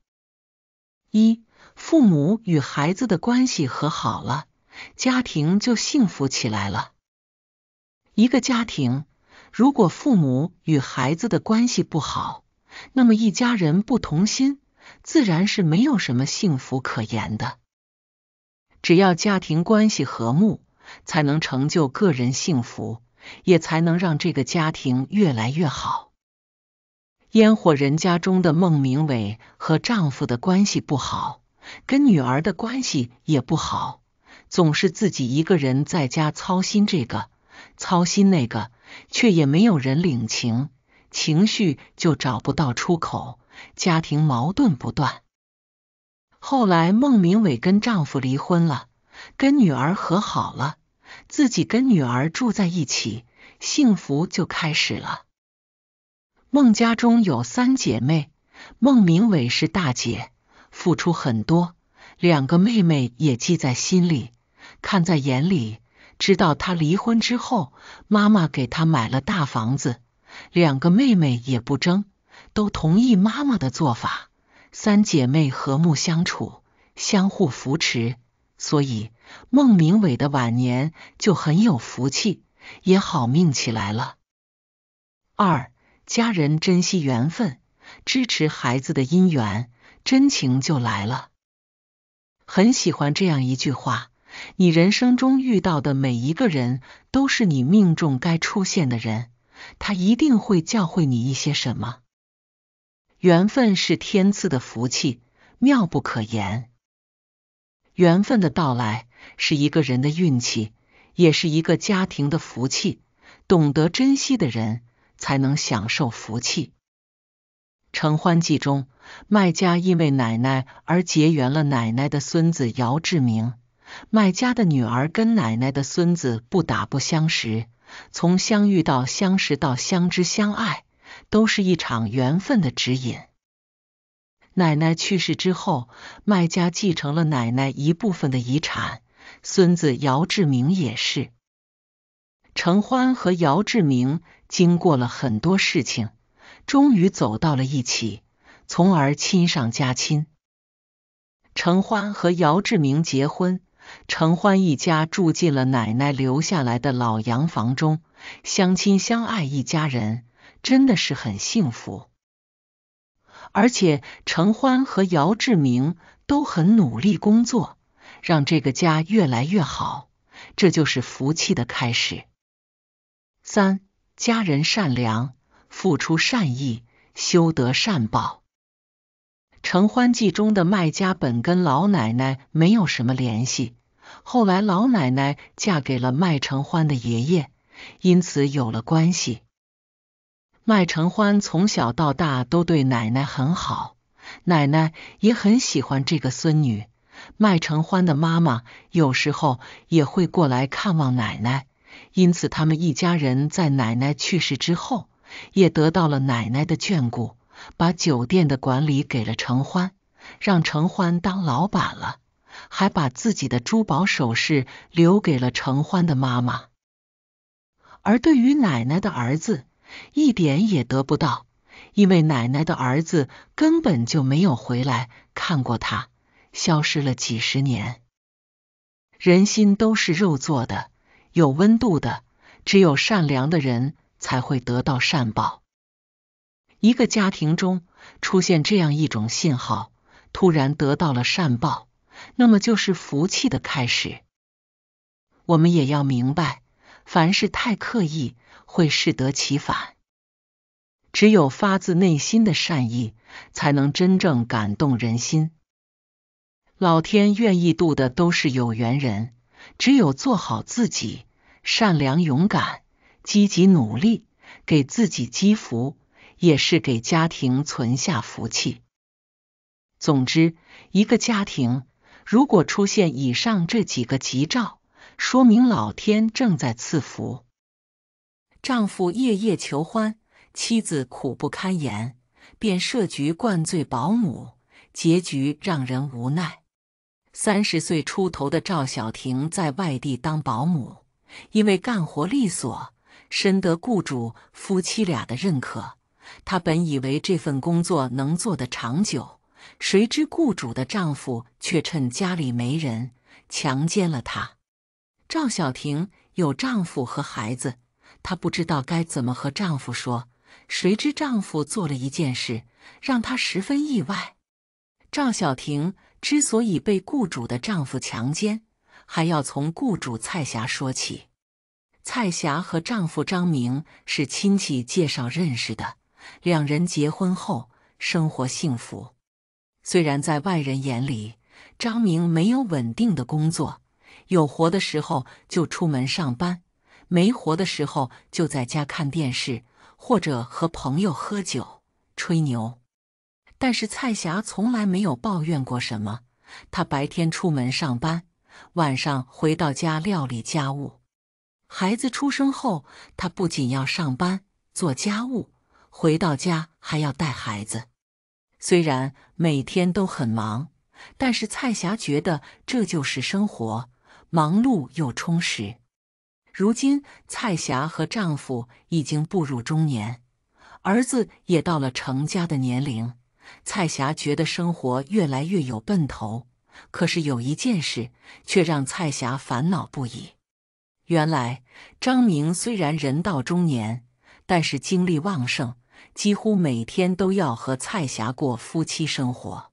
一、父母与孩子的关系和好了，家庭就幸福起来了。一个家庭如果父母与孩子的关系不好，那么一家人不同心，自然是没有什么幸福可言的。只要家庭关系和睦，才能成就个人幸福，也才能让这个家庭越来越好。烟火人家中的孟明伟和丈夫的关系不好，跟女儿的关系也不好，总是自己一个人在家操心这个，操心那个，却也没有人领情，情绪就找不到出口，家庭矛盾不断。后来，孟明伟跟丈夫离婚了，跟女儿和好了，自己跟女儿住在一起，幸福就开始了。孟家中有三姐妹，孟明伟是大姐，付出很多，两个妹妹也记在心里，看在眼里，知道她离婚之后，妈妈给她买了大房子，两个妹妹也不争，都同意妈妈的做法。三姐妹和睦相处，相互扶持，所以孟明伟的晚年就很有福气，也好命起来了。二家人珍惜缘分，支持孩子的姻缘，真情就来了。很喜欢这样一句话：你人生中遇到的每一个人，都是你命中该出现的人，他一定会教会你一些什么。缘分是天赐的福气，妙不可言。缘分的到来是一个人的运气，也是一个家庭的福气。懂得珍惜的人，才能享受福气。《承欢记》中，麦家因为奶奶而结缘了奶奶的孙子姚志明，麦家的女儿跟奶奶的孙子不打不相识，从相遇到相识到相知相爱。都是一场缘分的指引。奶奶去世之后，麦家继承了奶奶一部分的遗产，孙子姚志明也是。程欢和姚志明经过了很多事情，终于走到了一起，从而亲上加亲。程欢和姚志明结婚，程欢一家住进了奶奶留下来的老洋房中，相亲相爱一家人。真的是很幸福，而且程欢和姚志明都很努力工作，让这个家越来越好，这就是福气的开始。三家人善良，付出善意，修得善报。《程欢记》中的麦家本跟老奶奶没有什么联系，后来老奶奶嫁给了麦程欢的爷爷，因此有了关系。麦承欢从小到大都对奶奶很好，奶奶也很喜欢这个孙女。麦承欢的妈妈有时候也会过来看望奶奶，因此他们一家人在奶奶去世之后也得到了奶奶的眷顾，把酒店的管理给了承欢，让承欢当老板了，还把自己的珠宝首饰留给了承欢的妈妈。而对于奶奶的儿子，一点也得不到，因为奶奶的儿子根本就没有回来看过他，消失了几十年。人心都是肉做的，有温度的，只有善良的人才会得到善报。一个家庭中出现这样一种信号，突然得到了善报，那么就是福气的开始。我们也要明白，凡事太刻意。会适得其反。只有发自内心的善意，才能真正感动人心。老天愿意渡的都是有缘人。只有做好自己，善良、勇敢、积极、努力，给自己积福，也是给家庭存下福气。总之，一个家庭如果出现以上这几个吉兆，说明老天正在赐福。丈夫夜夜求欢，妻子苦不堪言，便设局灌醉保姆，结局让人无奈。三十岁出头的赵小婷在外地当保姆，因为干活利索，深得雇主夫妻俩的认可。她本以为这份工作能做得长久，谁知雇主的丈夫却趁家里没人强奸了她。赵小婷有丈夫和孩子。她不知道该怎么和丈夫说，谁知丈夫做了一件事，让她十分意外。赵小婷之所以被雇主的丈夫强奸，还要从雇主蔡霞说起。蔡霞和丈夫张明是亲戚介绍认识的，两人结婚后生活幸福。虽然在外人眼里，张明没有稳定的工作，有活的时候就出门上班。没活的时候就在家看电视或者和朋友喝酒吹牛，但是蔡霞从来没有抱怨过什么。她白天出门上班，晚上回到家料理家务。孩子出生后，她不仅要上班做家务，回到家还要带孩子。虽然每天都很忙，但是蔡霞觉得这就是生活，忙碌又充实。如今，蔡霞和丈夫已经步入中年，儿子也到了成家的年龄。蔡霞觉得生活越来越有奔头，可是有一件事却让蔡霞烦恼不已。原来，张明虽然人到中年，但是精力旺盛，几乎每天都要和蔡霞过夫妻生活。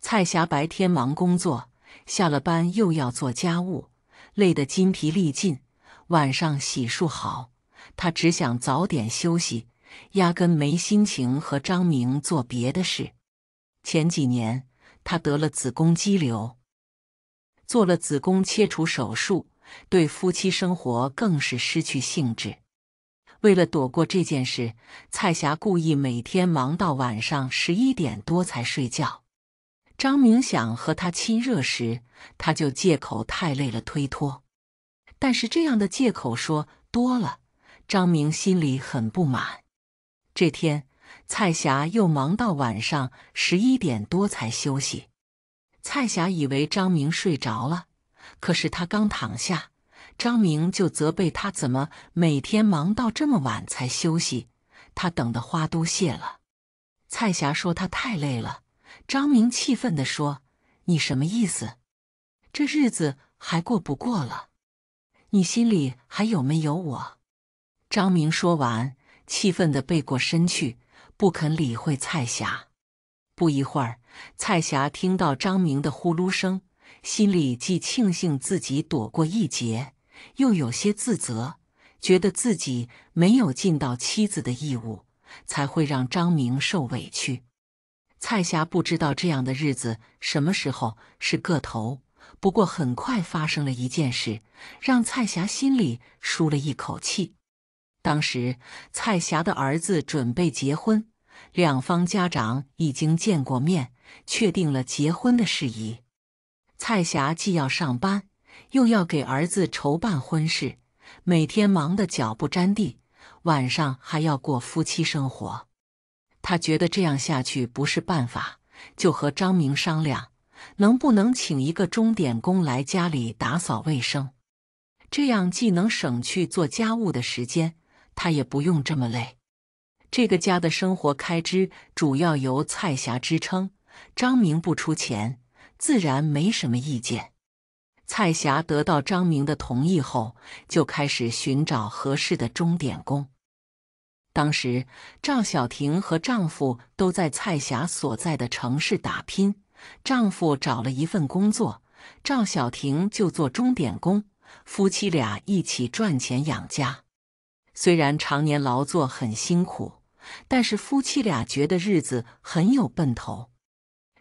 蔡霞白天忙工作，下了班又要做家务，累得筋疲力尽。晚上洗漱好，他只想早点休息，压根没心情和张明做别的事。前几年他得了子宫肌瘤，做了子宫切除手术，对夫妻生活更是失去兴致。为了躲过这件事，蔡霞故意每天忙到晚上十一点多才睡觉。张明想和他亲热时，他就借口太累了推脱。但是这样的借口说多了，张明心里很不满。这天，蔡霞又忙到晚上十一点多才休息。蔡霞以为张明睡着了，可是他刚躺下，张明就责备他怎么每天忙到这么晚才休息，他等的花都谢了。蔡霞说他太累了。张明气愤地说：“你什么意思？这日子还过不过了？”你心里还有没有我？张明说完，气愤的背过身去，不肯理会蔡霞。不一会儿，蔡霞听到张明的呼噜声，心里既庆幸自己躲过一劫，又有些自责，觉得自己没有尽到妻子的义务，才会让张明受委屈。蔡霞不知道这样的日子什么时候是个头。不过，很快发生了一件事，让蔡霞心里舒了一口气。当时，蔡霞的儿子准备结婚，两方家长已经见过面，确定了结婚的事宜。蔡霞既要上班，又要给儿子筹办婚事，每天忙得脚不沾地，晚上还要过夫妻生活。她觉得这样下去不是办法，就和张明商量。能不能请一个钟点工来家里打扫卫生？这样既能省去做家务的时间，她也不用这么累。这个家的生活开支主要由蔡霞支撑，张明不出钱，自然没什么意见。蔡霞得到张明的同意后，就开始寻找合适的钟点工。当时，赵小婷和丈夫都在蔡霞所在的城市打拼。丈夫找了一份工作，赵小婷就做钟点工，夫妻俩一起赚钱养家。虽然常年劳作很辛苦，但是夫妻俩觉得日子很有奔头。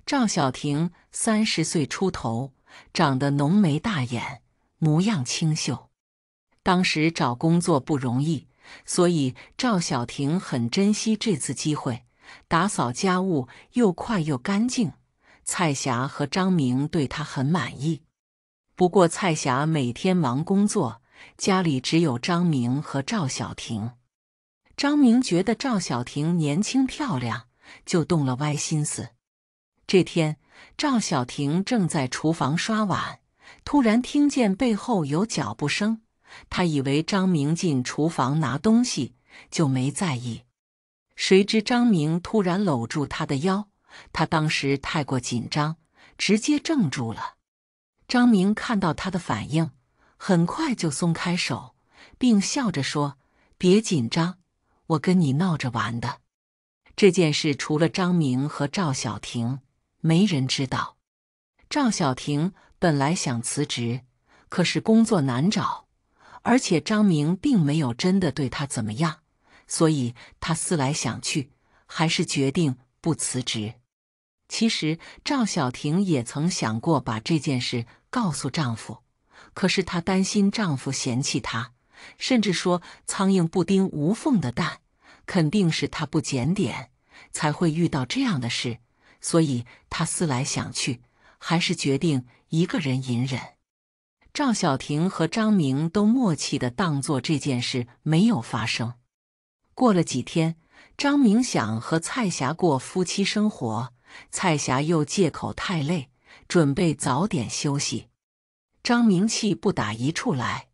赵小婷三十岁出头，长得浓眉大眼，模样清秀。当时找工作不容易，所以赵小婷很珍惜这次机会，打扫家务又快又干净。蔡霞和张明对她很满意，不过蔡霞每天忙工作，家里只有张明和赵小婷。张明觉得赵小婷年轻漂亮，就动了歪心思。这天，赵小婷正在厨房刷碗，突然听见背后有脚步声，她以为张明进厨房拿东西，就没在意。谁知张明突然搂住她的腰。他当时太过紧张，直接怔住了。张明看到他的反应，很快就松开手，并笑着说：“别紧张，我跟你闹着玩的。”这件事除了张明和赵小婷，没人知道。赵小婷本来想辞职，可是工作难找，而且张明并没有真的对她怎么样，所以她思来想去，还是决定不辞职。其实赵小婷也曾想过把这件事告诉丈夫，可是她担心丈夫嫌弃她，甚至说苍蝇不叮无缝的蛋，肯定是她不检点才会遇到这样的事，所以她思来想去，还是决定一个人隐忍。赵小婷和张明都默契的当做这件事没有发生。过了几天，张明想和蔡霞过夫妻生活。蔡霞又借口太累，准备早点休息。张明气不打一处来，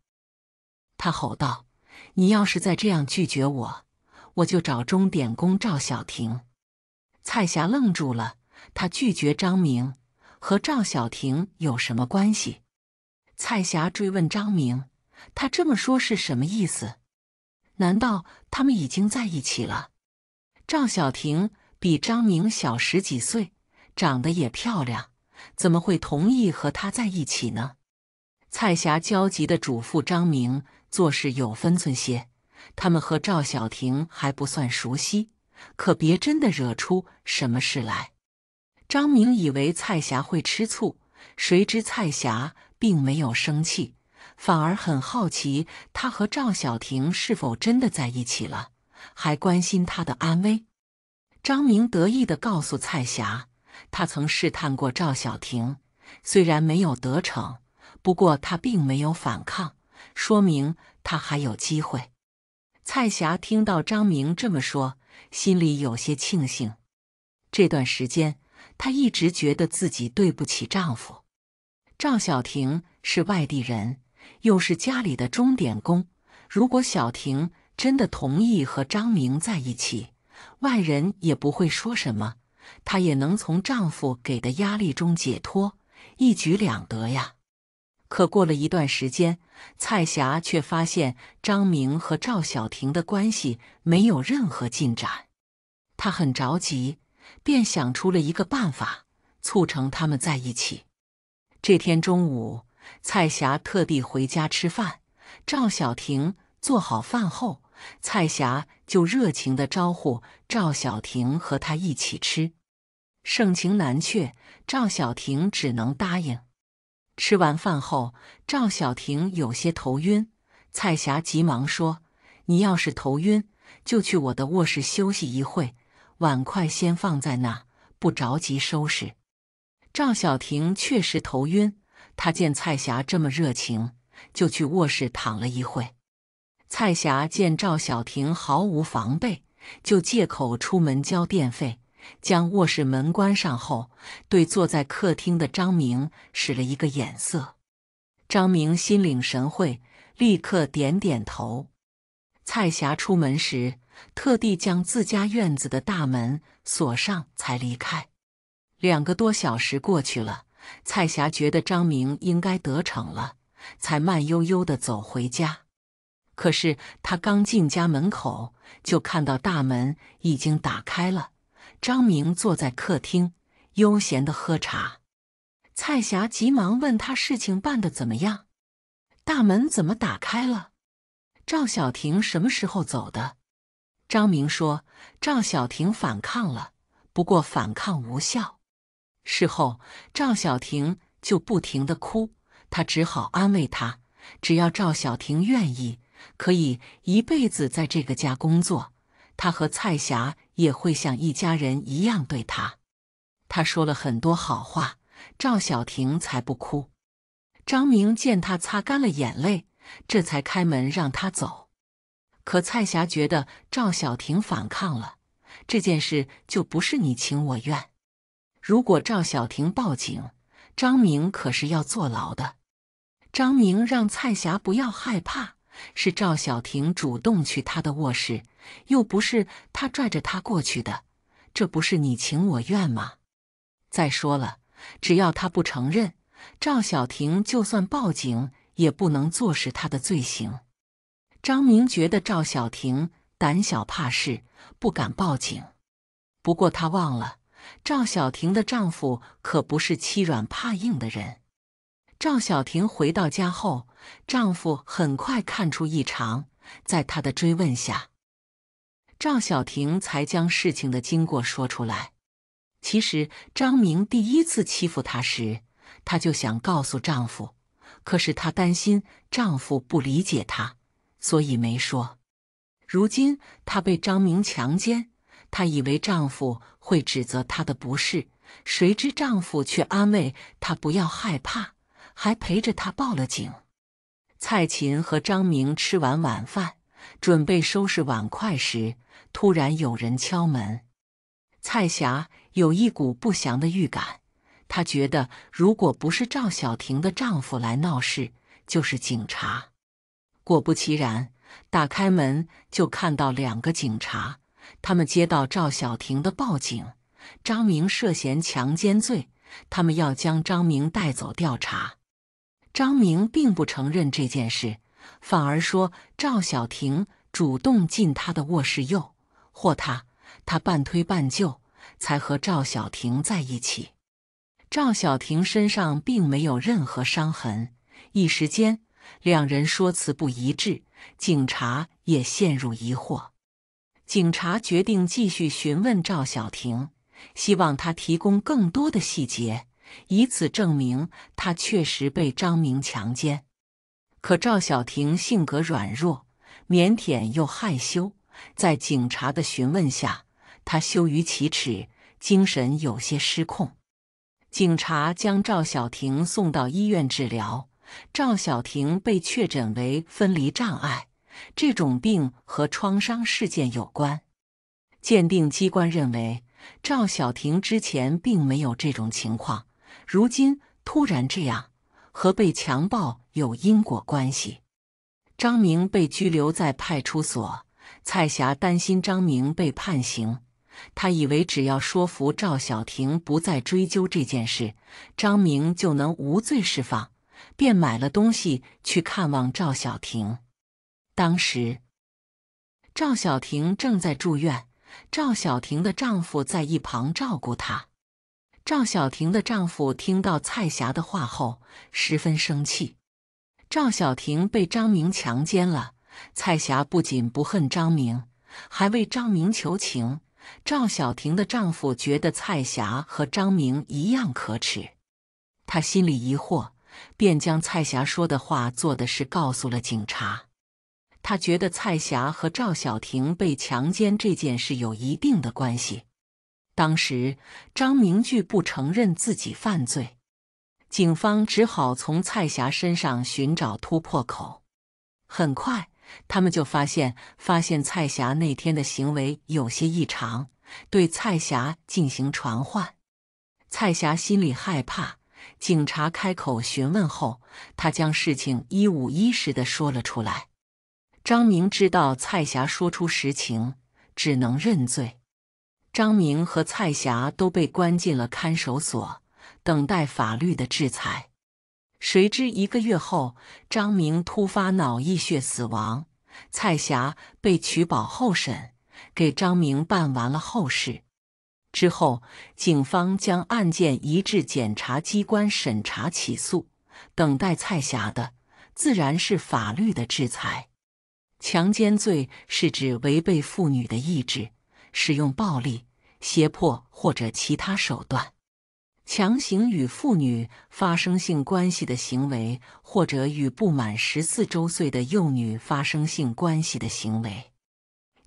他吼道：“你要是再这样拒绝我，我就找钟点工赵小婷。”蔡霞愣住了，她拒绝张明和赵小婷有什么关系？蔡霞追问张明：“他这么说是什么意思？难道他们已经在一起了？”赵小婷。比张明小十几岁，长得也漂亮，怎么会同意和他在一起呢？蔡霞焦急地嘱咐张明做事有分寸些。他们和赵小婷还不算熟悉，可别真的惹出什么事来。张明以为蔡霞会吃醋，谁知蔡霞并没有生气，反而很好奇他和赵小婷是否真的在一起了，还关心他的安危。张明得意的告诉蔡霞，他曾试探过赵小婷，虽然没有得逞，不过他并没有反抗，说明他还有机会。蔡霞听到张明这么说，心里有些庆幸。这段时间，她一直觉得自己对不起丈夫。赵小婷是外地人，又是家里的钟点工，如果小婷真的同意和张明在一起，外人也不会说什么，她也能从丈夫给的压力中解脱，一举两得呀。可过了一段时间，蔡霞却发现张明和赵小婷的关系没有任何进展，她很着急，便想出了一个办法，促成他们在一起。这天中午，蔡霞特地回家吃饭，赵小婷做好饭后，蔡霞。就热情的招呼赵小婷和他一起吃，盛情难却，赵小婷只能答应。吃完饭后，赵小婷有些头晕，蔡霞急忙说：“你要是头晕，就去我的卧室休息一会，碗筷先放在那，不着急收拾。”赵小婷确实头晕，她见蔡霞这么热情，就去卧室躺了一会。蔡霞见赵小婷毫无防备，就借口出门交电费，将卧室门关上后，对坐在客厅的张明使了一个眼色。张明心领神会，立刻点点头。蔡霞出门时，特地将自家院子的大门锁上才离开。两个多小时过去了，蔡霞觉得张明应该得逞了，才慢悠悠地走回家。可是他刚进家门口，就看到大门已经打开了。张明坐在客厅，悠闲的喝茶。蔡霞急忙问他事情办的怎么样，大门怎么打开了？赵小婷什么时候走的？张明说：“赵小婷反抗了，不过反抗无效。事后赵小婷就不停的哭，他只好安慰她，只要赵小婷愿意。”可以一辈子在这个家工作，他和蔡霞也会像一家人一样对他。他说了很多好话，赵小婷才不哭。张明见他擦干了眼泪，这才开门让他走。可蔡霞觉得赵小婷反抗了，这件事就不是你情我愿。如果赵小婷报警，张明可是要坐牢的。张明让蔡霞不要害怕。是赵小婷主动去他的卧室，又不是他拽着她过去的，这不是你情我愿吗？再说了，只要他不承认，赵小婷就算报警也不能坐实他的罪行。张明觉得赵小婷胆小怕事，不敢报警。不过他忘了，赵小婷的丈夫可不是欺软怕硬的人。赵小婷回到家后，丈夫很快看出异常，在她的追问下，赵小婷才将事情的经过说出来。其实，张明第一次欺负她时，她就想告诉丈夫，可是她担心丈夫不理解她，所以没说。如今她被张明强奸，她以为丈夫会指责她的不是，谁知丈夫却安慰她不要害怕。还陪着他报了警。蔡琴和张明吃完晚饭，准备收拾碗筷时，突然有人敲门。蔡霞有一股不祥的预感，她觉得如果不是赵小婷的丈夫来闹事，就是警察。果不其然，打开门就看到两个警察。他们接到赵小婷的报警，张明涉嫌强奸罪，他们要将张明带走调查。张明并不承认这件事，反而说赵小婷主动进他的卧室诱或他，他半推半就才和赵小婷在一起。赵小婷身上并没有任何伤痕，一时间两人说辞不一致，警察也陷入疑惑。警察决定继续询问赵小婷，希望他提供更多的细节。以此证明他确实被张明强奸。可赵小婷性格软弱、腼腆又害羞，在警察的询问下，她羞于启齿，精神有些失控。警察将赵小婷送到医院治疗。赵小婷被确诊为分离障碍，这种病和创伤事件有关。鉴定机关认为，赵小婷之前并没有这种情况。如今突然这样，和被强暴有因果关系。张明被拘留在派出所，蔡霞担心张明被判刑，她以为只要说服赵小婷不再追究这件事，张明就能无罪释放，便买了东西去看望赵小婷。当时，赵小婷正在住院，赵小婷的丈夫在一旁照顾她。赵小婷的丈夫听到蔡霞的话后十分生气。赵小婷被张明强奸了，蔡霞不仅不恨张明，还为张明求情。赵小婷的丈夫觉得蔡霞和张明一样可耻，他心里疑惑，便将蔡霞说的话、做的事告诉了警察。他觉得蔡霞和赵小婷被强奸这件事有一定的关系。当时，张明拒不承认自己犯罪，警方只好从蔡霞身上寻找突破口。很快，他们就发现发现蔡霞那天的行为有些异常，对蔡霞进行传唤。蔡霞心里害怕，警察开口询问后，她将事情一五一十的说了出来。张明知道蔡霞说出实情，只能认罪。张明和蔡霞都被关进了看守所，等待法律的制裁。谁知一个月后，张明突发脑溢血死亡，蔡霞被取保候审，给张明办完了后事之后，警方将案件移至检察机关审查起诉。等待蔡霞的，自然是法律的制裁。强奸罪是指违背妇女的意志。使用暴力、胁迫或者其他手段，强行与妇女发生性关系的行为，或者与不满十四周岁的幼女发生性关系的行为。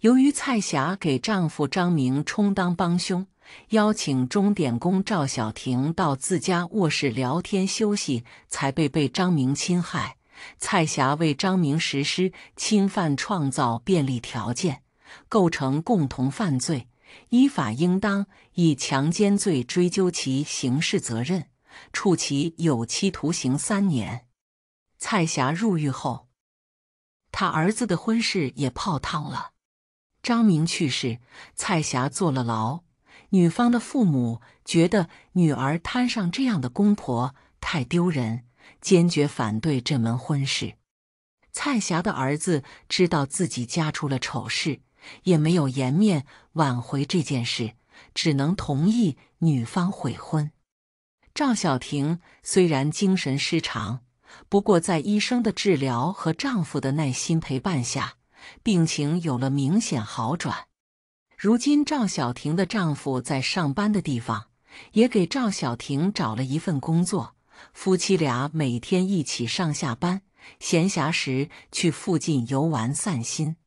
由于蔡霞给丈夫张明充当帮凶，邀请钟点工赵小婷到自家卧室聊天休息，才被被张明侵害。蔡霞为张明实施侵犯创造便利条件。构成共同犯罪，依法应当以强奸罪追究其刑事责任，处其有期徒刑三年。蔡霞入狱后，他儿子的婚事也泡汤了。张明去世，蔡霞坐了牢，女方的父母觉得女儿摊上这样的公婆太丢人，坚决反对这门婚事。蔡霞的儿子知道自己家出了丑事。也没有颜面挽回这件事，只能同意女方悔婚。赵小婷虽然精神失常，不过在医生的治疗和丈夫的耐心陪伴下，病情有了明显好转。如今，赵小婷的丈夫在上班的地方也给赵小婷找了一份工作，夫妻俩每天一起上下班，闲暇时去附近游玩散心。